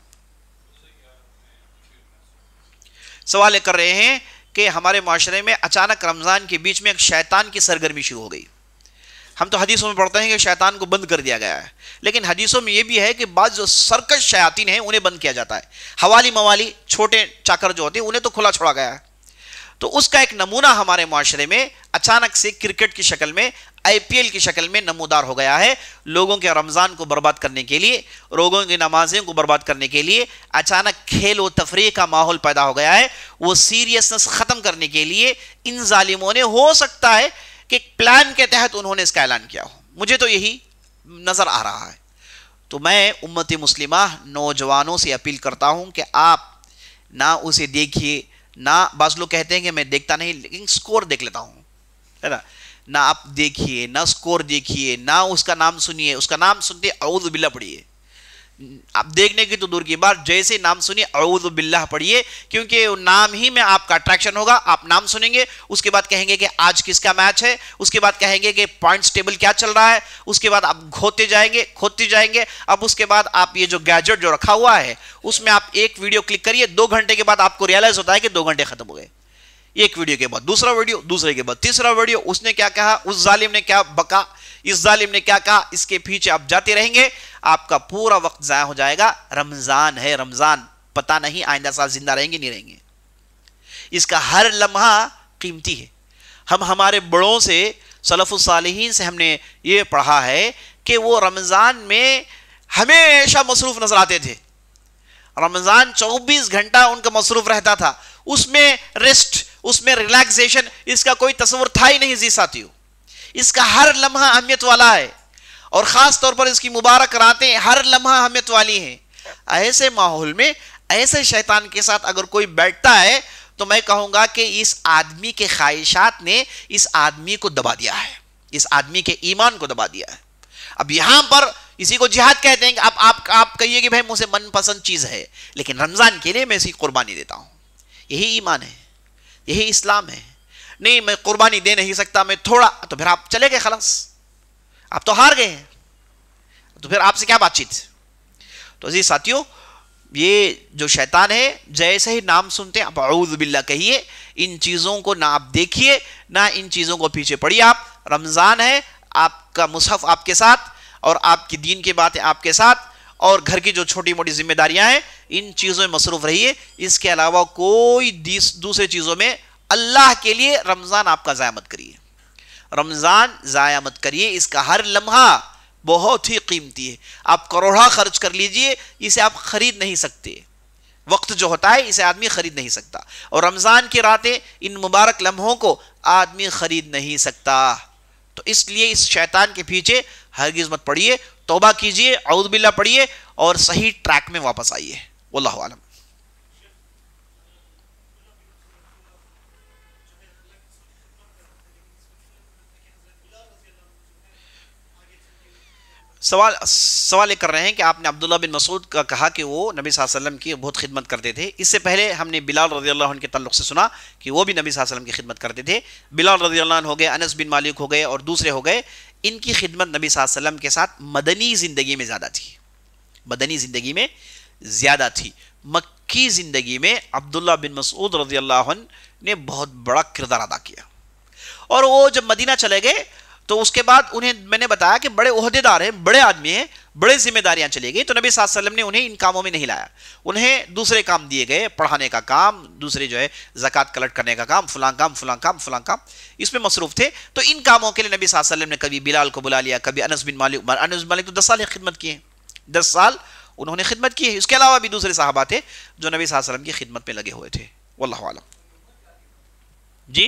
सवाल कर रहे हैं कि हमारे माशरे में अचानक रमज़ान के बीच में एक शैतान की सरगर्मी शुरू हो गई हम तो हदीसों में पढ़ते हैं कि शैतान को बंद कर दिया गया है लेकिन हदीसों में यह भी है कि बाद जो सरकश शयातीन है उन्हें बंद किया जाता है हवाली मवाली छोटे चाकर जो होते हैं उन्हें तो खुला छोड़ा गया है तो उसका एक नमूना हमारे माशरे में अचानक से क्रिकेट की शक्ल में आईपीएल की शक्ल में नमूदार हो गया है लोगों के रमज़ान को बर्बाद करने के लिए लोगों की नमाजें को बर्बाद करने के लिए अचानक खेल व तफरी का माहौल पैदा हो गया है वो सीरियसनेस ख़त्म करने के लिए इन जालिमों ने हो सकता है कि प्लान के तहत उन्होंने इसका ऐलान किया हो मुझे तो यही नज़र आ रहा है तो मैं उम्मत मुस्लिमा नौजवानों से अपील करता हूँ कि आप ना उसे देखिए ना बस लोग कहते हैं कि मैं देखता नहीं लेकिन स्कोर देख लेता हूँ है ना ना आप देखिए ना स्कोर देखिए ना उसका नाम सुनिए उसका नाम सुनते अवध बिला पढ़िए आप देखने की तो दूर की बात जैसे नाम सुनिए अवदुबिल्ला पढ़िए क्योंकि नाम ही में आपका अट्रैक्शन होगा आप नाम सुनेंगे उसके बाद कहेंगे कि आज किसका मैच है उसके बाद कहेंगे कि पॉइंट्स टेबल क्या चल रहा है उसके बाद आप खोते जाएंगे खोते जाएंगे अब उसके बाद आप ये जो गैजेट जो रखा हुआ है उसमें आप एक वीडियो क्लिक करिए दो घंटे के बाद आपको रियलाइज होता है कि दो घंटे खत्म हो गए एक वीडियो के बाद दूसरा वीडियो दूसरे के बाद तीसरा वीडियो उसने क्या कहा उस जालिम ने क्या बका इस जालिम ने क्या कहा इसके पीछे आप जाते रहेंगे आपका पूरा वक्त ज़ाया हो जाएगा रमज़ान है रमज़ान पता नहीं आइंदा साल जिंदा रहेंगे नहीं रहेंगे इसका हर लम्हा कीमती है हम हमारे बड़ों से सलफ़ुसालहीन से हमने ये पढ़ा है कि वो रमज़ान में हमेशा मसरूफ़ नज़र आते थे रमज़ान 24 घंटा उनका मसरूफ़ रहता था उसमें रेस्ट उसमें रिलैक्सेशन इसका कोई तस्वुर था ही नहीं जी साथियों इसका हर लम्हा अहमियत वाला है और ख़ास तौर पर इसकी मुबारक रातें हर लम्हा अहमियत वाली हैं ऐसे माहौल में ऐसे शैतान के साथ अगर कोई बैठता है तो मैं कहूंगा कि इस आदमी के ख्वाहिशात ने इस आदमी को दबा दिया है इस आदमी के ईमान को दबा दिया है अब यहां पर इसी को जिहाद कहते हैं कि आप आप आप कहिए कि भाई मुझे मनपसंद चीज़ है लेकिन रमज़ान के लिए मैं इसी कुर्बानी देता हूँ यही ईमान है यही इस्लाम है नहीं मैं कुर्बानी दे नहीं सकता मैं थोड़ा तो फिर आप चले गए खलास आप तो हार गए हैं तो फिर आपसे क्या बातचीत तो जी साथियों ये जो शैतान है जैसे ही नाम सुनते हैं आप बिल्ला कहिए इन चीज़ों को ना आप देखिए ना इन चीज़ों को पीछे पड़िए आप रमज़ान है आपका मुसहफ़ आपके साथ और आपकी दीन की बातें आपके साथ और घर की जो छोटी मोटी जिम्मेदारियां हैं इन चीज़ों में मसरूफ रहिए इसके अलावा कोई दूसरे चीज़ों में अल्लाह के लिए रमज़ान आपका ज़या मत करिए रमज़ान जया मत करिए इसका हर लम्हा बहुत ही कीमती है आप करोड़ा खर्च कर लीजिए इसे आप ख़रीद नहीं सकते वक्त जो होता है इसे आदमी ख़रीद नहीं सकता और रमज़ान की रातें इन मुबारक लम्हों को आदमी ख़रीद नहीं सकता तो इसलिए इस शैतान के पीछे हरगिज़ मत पड़िए तोबा कीजिए अउदबिल्ला पढ़िए और सही ट्रैक में वापस आइए वल्लाह आलम सवाल सवाल ये कर रहे हैं कि आपने अब्दुल्ला बिन मसूद का कहा कि वो नबी वसल्लम की बहुत खिदमत करते थे इससे पहले हमने बिलाल रजी अल्लाह के तल्लुक से सुना कि वो भी नबी वसल्लम की खिदमत करते थे बिलाल रजी अल्लाह हो गए अनस बिन मालिक हो गए और दूसरे हो गए इनकी खिदमत नबी वसल्लम के साथ मदनी ज़िंदगी में ज़्यादा थी मदनी ज़िंदगी में ज़्यादा थी मक्की ज़िंदगी में अब्दुल्ला बिन मसूद रजी अल्लाह ने बहुत बड़ा किरदार अदा किया और वो जब मदीना चले गए तो उसके बाद उन्हें मैंने बताया कि बड़े अहदेदार हैं बड़े आदमी हैं बड़े जिम्मेदारियां चली गई तो नबी वसल्लम ने उन्हें इन कामों में नहीं लाया उन्हें दूसरे काम दिए गए पढ़ाने का काम दूसरे जो है जक़ात कलेक्ट करने का काम फलां काम फलां काम फलां काम इसमें मसरूफ थे तो इन कामों के लिए नबी वसल्लम ने कभी बिलाल को बुला लिया कभी अनस बिन मालिक अनस मालिक तो दस साल खिदमत किए दस साल उन्होंने खिदमत की है इसके अलावा भी दूसरे साहबा थे जो नबी वसल्लम की खिदमत में लगे हुए थे वल्लम जी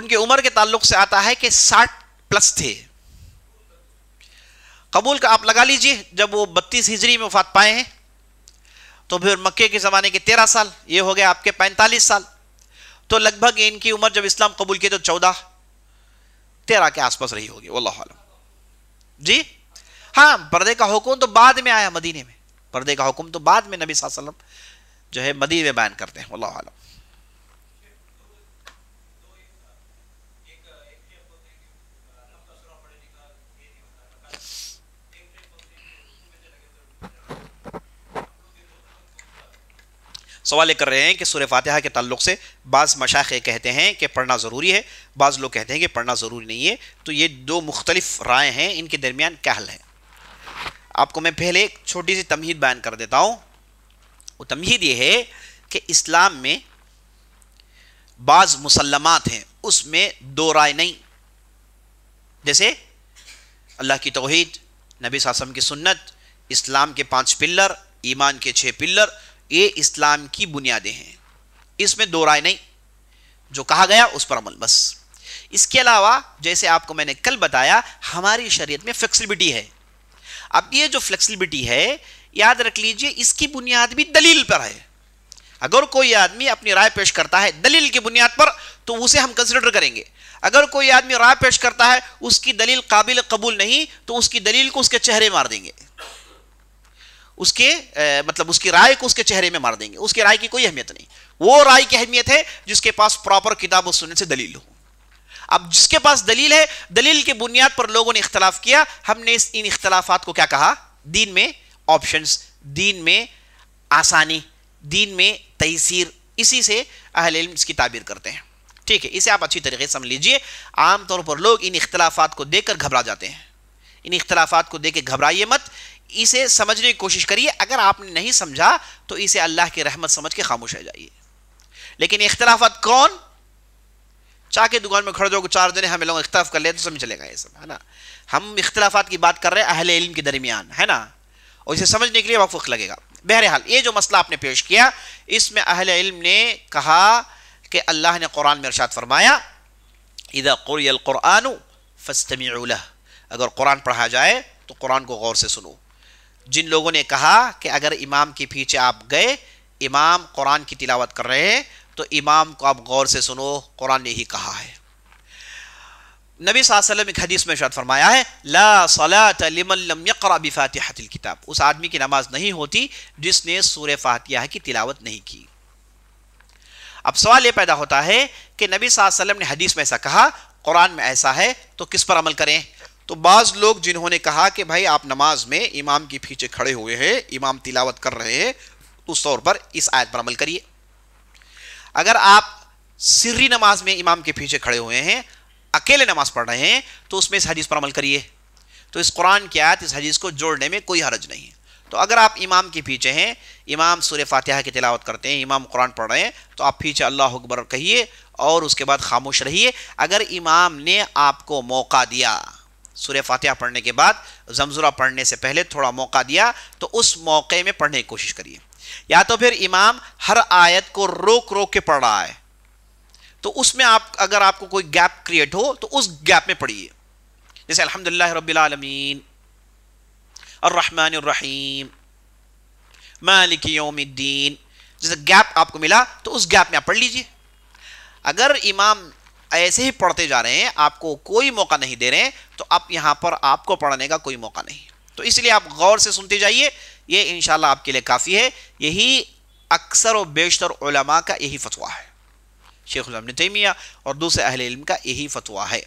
उनके उम्र के ताल्लुक से आता है कि साठ प्लस थे कबूल का आप लगा लीजिए जब वो बत्तीस हिजरी में वफात पाए हैं तो फिर मक्के के ज़माने के तेरह साल ये हो गए आपके पैंतालीस साल तो लगभग इनकी उम्र जब इस्लाम कबूल किए तो चौदह तेरह के आसपास रही होगी वल्लाह आलम जी हाँ पर्दे का हुक्म तो बाद में आया मदीने में पर्दे का हुक्म तो बाद में नबी वसल्लम जो है मदीने में बयान करते हैं वल्लाह आलम सवाल ये कर रहे हैं कि सूर्य फातिहा के तल्ल से बाज़ मशाखे कहते हैं कि पढ़ना ज़रूरी है बाज़ लोग कहते हैं कि पढ़ना ज़रूरी नहीं है तो ये दो मुख्तलिफ राय हैं इनके दरमियान क्या हल है आपको मैं पहले एक छोटी सी तमहीद बयान कर देता हूँ वो तमहीद ये है कि इस्लाम में बाज़ मुसलमत हैं उसमें दो राय नहीं जैसे अल्लाह की तोहद नबी सासम की सुन्नत इस्लाम के पाँच पिल्लर ईमान के छः पिल्लर ये इस्लाम की बुनियादें हैं इसमें दो राय नहीं जो कहा गया उस पर अमल बस इसके अलावा जैसे आपको मैंने कल बताया हमारी शरीयत में फ्लेक्सिबिलिटी है अब ये जो फ्लेक्सिबिलिटी है याद रख लीजिए इसकी बुनियाद भी दलील पर है अगर कोई आदमी अपनी राय पेश करता है दलील की बुनियाद पर तो उसे हम कंसिडर करेंगे अगर कोई आदमी राय पेश करता है उसकी दलील काबिल कबूल नहीं तो उसकी दलील को उसके चेहरे मार देंगे उसके आ, मतलब उसकी राय को उसके चेहरे में मार देंगे उसकी राय की कोई अहमियत नहीं वो राय की अहमियत है जिसके पास प्रॉपर किताब और सुनने से दलील हो अब जिसके पास दलील है दलील की बुनियाद पर लोगों ने इख्तलाफ किया हमने इस इन इख्तलाफा को क्या कहा दीन में ऑप्शन दीन में आसानी दीन में तहसीर इसी से अहल इल्म इसकी ताबीर करते हैं ठीक है इसे आप अच्छी तरीके से समझ लीजिए आमतौर पर लोग इन इख्तलाफात को देखकर घबरा जाते हैं इन इख्तलाफात को देख के घबराइए मत इसे समझने की कोशिश करिए अगर आपने नहीं समझा तो इसे अल्लाह की रहमत समझ के खामोश आ जाइए लेकिन इख्तलाफत कौन चाह के दुकान में खड़े जाओगे चार जने हमें लोग इख्तलाफ कर ले तो समझ चलेगा ये सब है ना हम इख्तलाफात की बात कर रहे हैं अहले इल्म के दरमियान है ना और इसे समझने के लिए वक्त लगेगा बहरहाल ये जो मसला आपने पेश किया इसमें अहल इल्म ने कहा कि अल्लाह ने कुरान में अरसात फरमाया कुरान फस्तमी अगर कुरान पढ़ा जाए तो कुरान को गौर से सुनो जिन लोगों ने कहा कि अगर इमाम के पीछे आप गए इमाम कुरान की तिलावत कर रहे हैं तो इमाम को आप गौर से सुनो कुरान ने ही कहा है नबी वसल्लम एक हदीस में शायद फरमाया है ला सलातमकराबिफ़ातिल किताब उस आदमी की नमाज नहीं होती जिसने सूर फातिहा की तिलावत नहीं की अब सवाल ये पैदा होता है कि नबी वसल्लम ने हदीस में ऐसा कहा कुरान में ऐसा है तो किस पर अमल करें तो बाज लोग जिन्होंने कहा कि भाई आप नमाज में इमाम के पीछे खड़े हुए हैं इमाम तिलावत कर रहे हैं उस तौर पर इस आयत पर अमल करिए अगर आप सिर्री नमाज में इमाम के पीछे खड़े हुए हैं अकेले नमाज पढ़ रहे हैं तो उसमें इस हदीस पर अमल करिए तो इस कुरान की आयत इस हदीस को जोड़ने में कोई हरज नहीं है तो अगर आप इमाम के पीछे हैं इमाम सूर्य फातिहा की तिलावत करते हैं इमाम कुरान पढ़ रहे हैं तो आप पीछे अल्लाह अकबर कहिए और उसके बाद खामोश रहिए अगर इमाम ने आपको मौका दिया सूर्य फातिहा पढ़ने के बाद जमजुरा पढ़ने से पहले थोड़ा मौका दिया तो उस मौके में पढ़ने की कोशिश करिए या तो फिर इमाम हर आयत को रोक रोक के पढ़ रहा है तो उसमें आप अगर आपको कोई गैप क्रिएट हो तो उस गैप में पढ़िए जैसे अलहमदिल्ला रबीआलमीन अर्रहमानरहीम मालिक योमद्दीन जैसे गैप आपको मिला तो उस गैप में आप पढ़ लीजिए अगर इमाम ऐसे ही पढ़ते जा रहे हैं आपको कोई मौका नहीं दे रहे हैं तो आप यहाँ पर आपको पढ़ने का कोई मौका नहीं तो इसलिए आप गौर से सुनते जाइए ये इन आपके लिए काफ़ी है यही अक्सर व बेशतर उलमा का यही फतवा है शेख ने तैमिया और दूसरे अहिल इल्म का यही फतवा है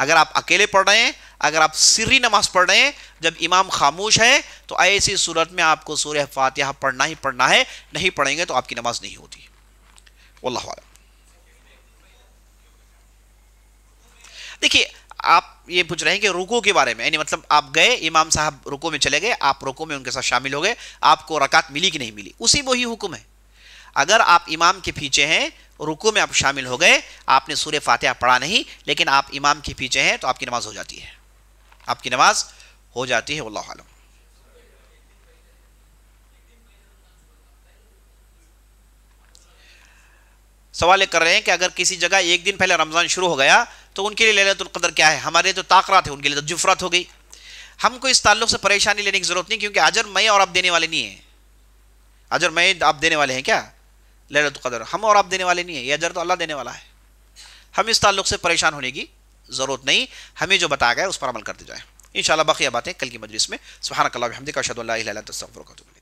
अगर आप अकेले पढ़ रहे हैं अगर आप सिरी नमाज पढ़ रहे हैं जब इमाम खामोश है तो ऐसी सूरत में आपको सूर्य फातिहा पढ़ना ही पढ़ना है नहीं पढ़ेंगे तो आपकी नमाज नहीं होती वाला देखिए आप ये पूछ रहे हैं कि रुको के बारे में यानी मतलब आप गए इमाम साहब रुको में चले गए आप रुको में उनके साथ शामिल हो गए आपको रकात मिली कि नहीं मिली उसी वही हुक्म है अगर आप इमाम के पीछे हैं रुको में आप शामिल हो गए आपने सूर्य फातिहा पढ़ा नहीं लेकिन आप इमाम के पीछे हैं तो आपकी नमाज हो जाती है आपकी नमाज हो जाती है अल्लाह आलम सवाल कर रहे हैं कि अगर किसी जगह एक दिन पहले रमज़ान शुरू हो गया तो उनके लिए ललतुल्क़दर क्या है हमारे तो ताकरात है उनके लिए तो जुफरत हो गई हमको इस ताल्लुक से परेशानी लेने की ज़रूरत नहीं क्योंकि अजर मैं और आप देने वाले नहीं हैं अजर मैं आप देने वाले हैं क्या ललतुल्क़दर हम और आप देने वाले नहीं हैं ये अजर तो अल्लाह देने वाला है हम इस ताल्लुक से परेशान होने की ज़रूरत नहीं हमें जो बताया गया उस पर अमल करते जाए इन शाला बाकी बातें कल की मजलिस में सुबहानकल्ला हमदी का शदल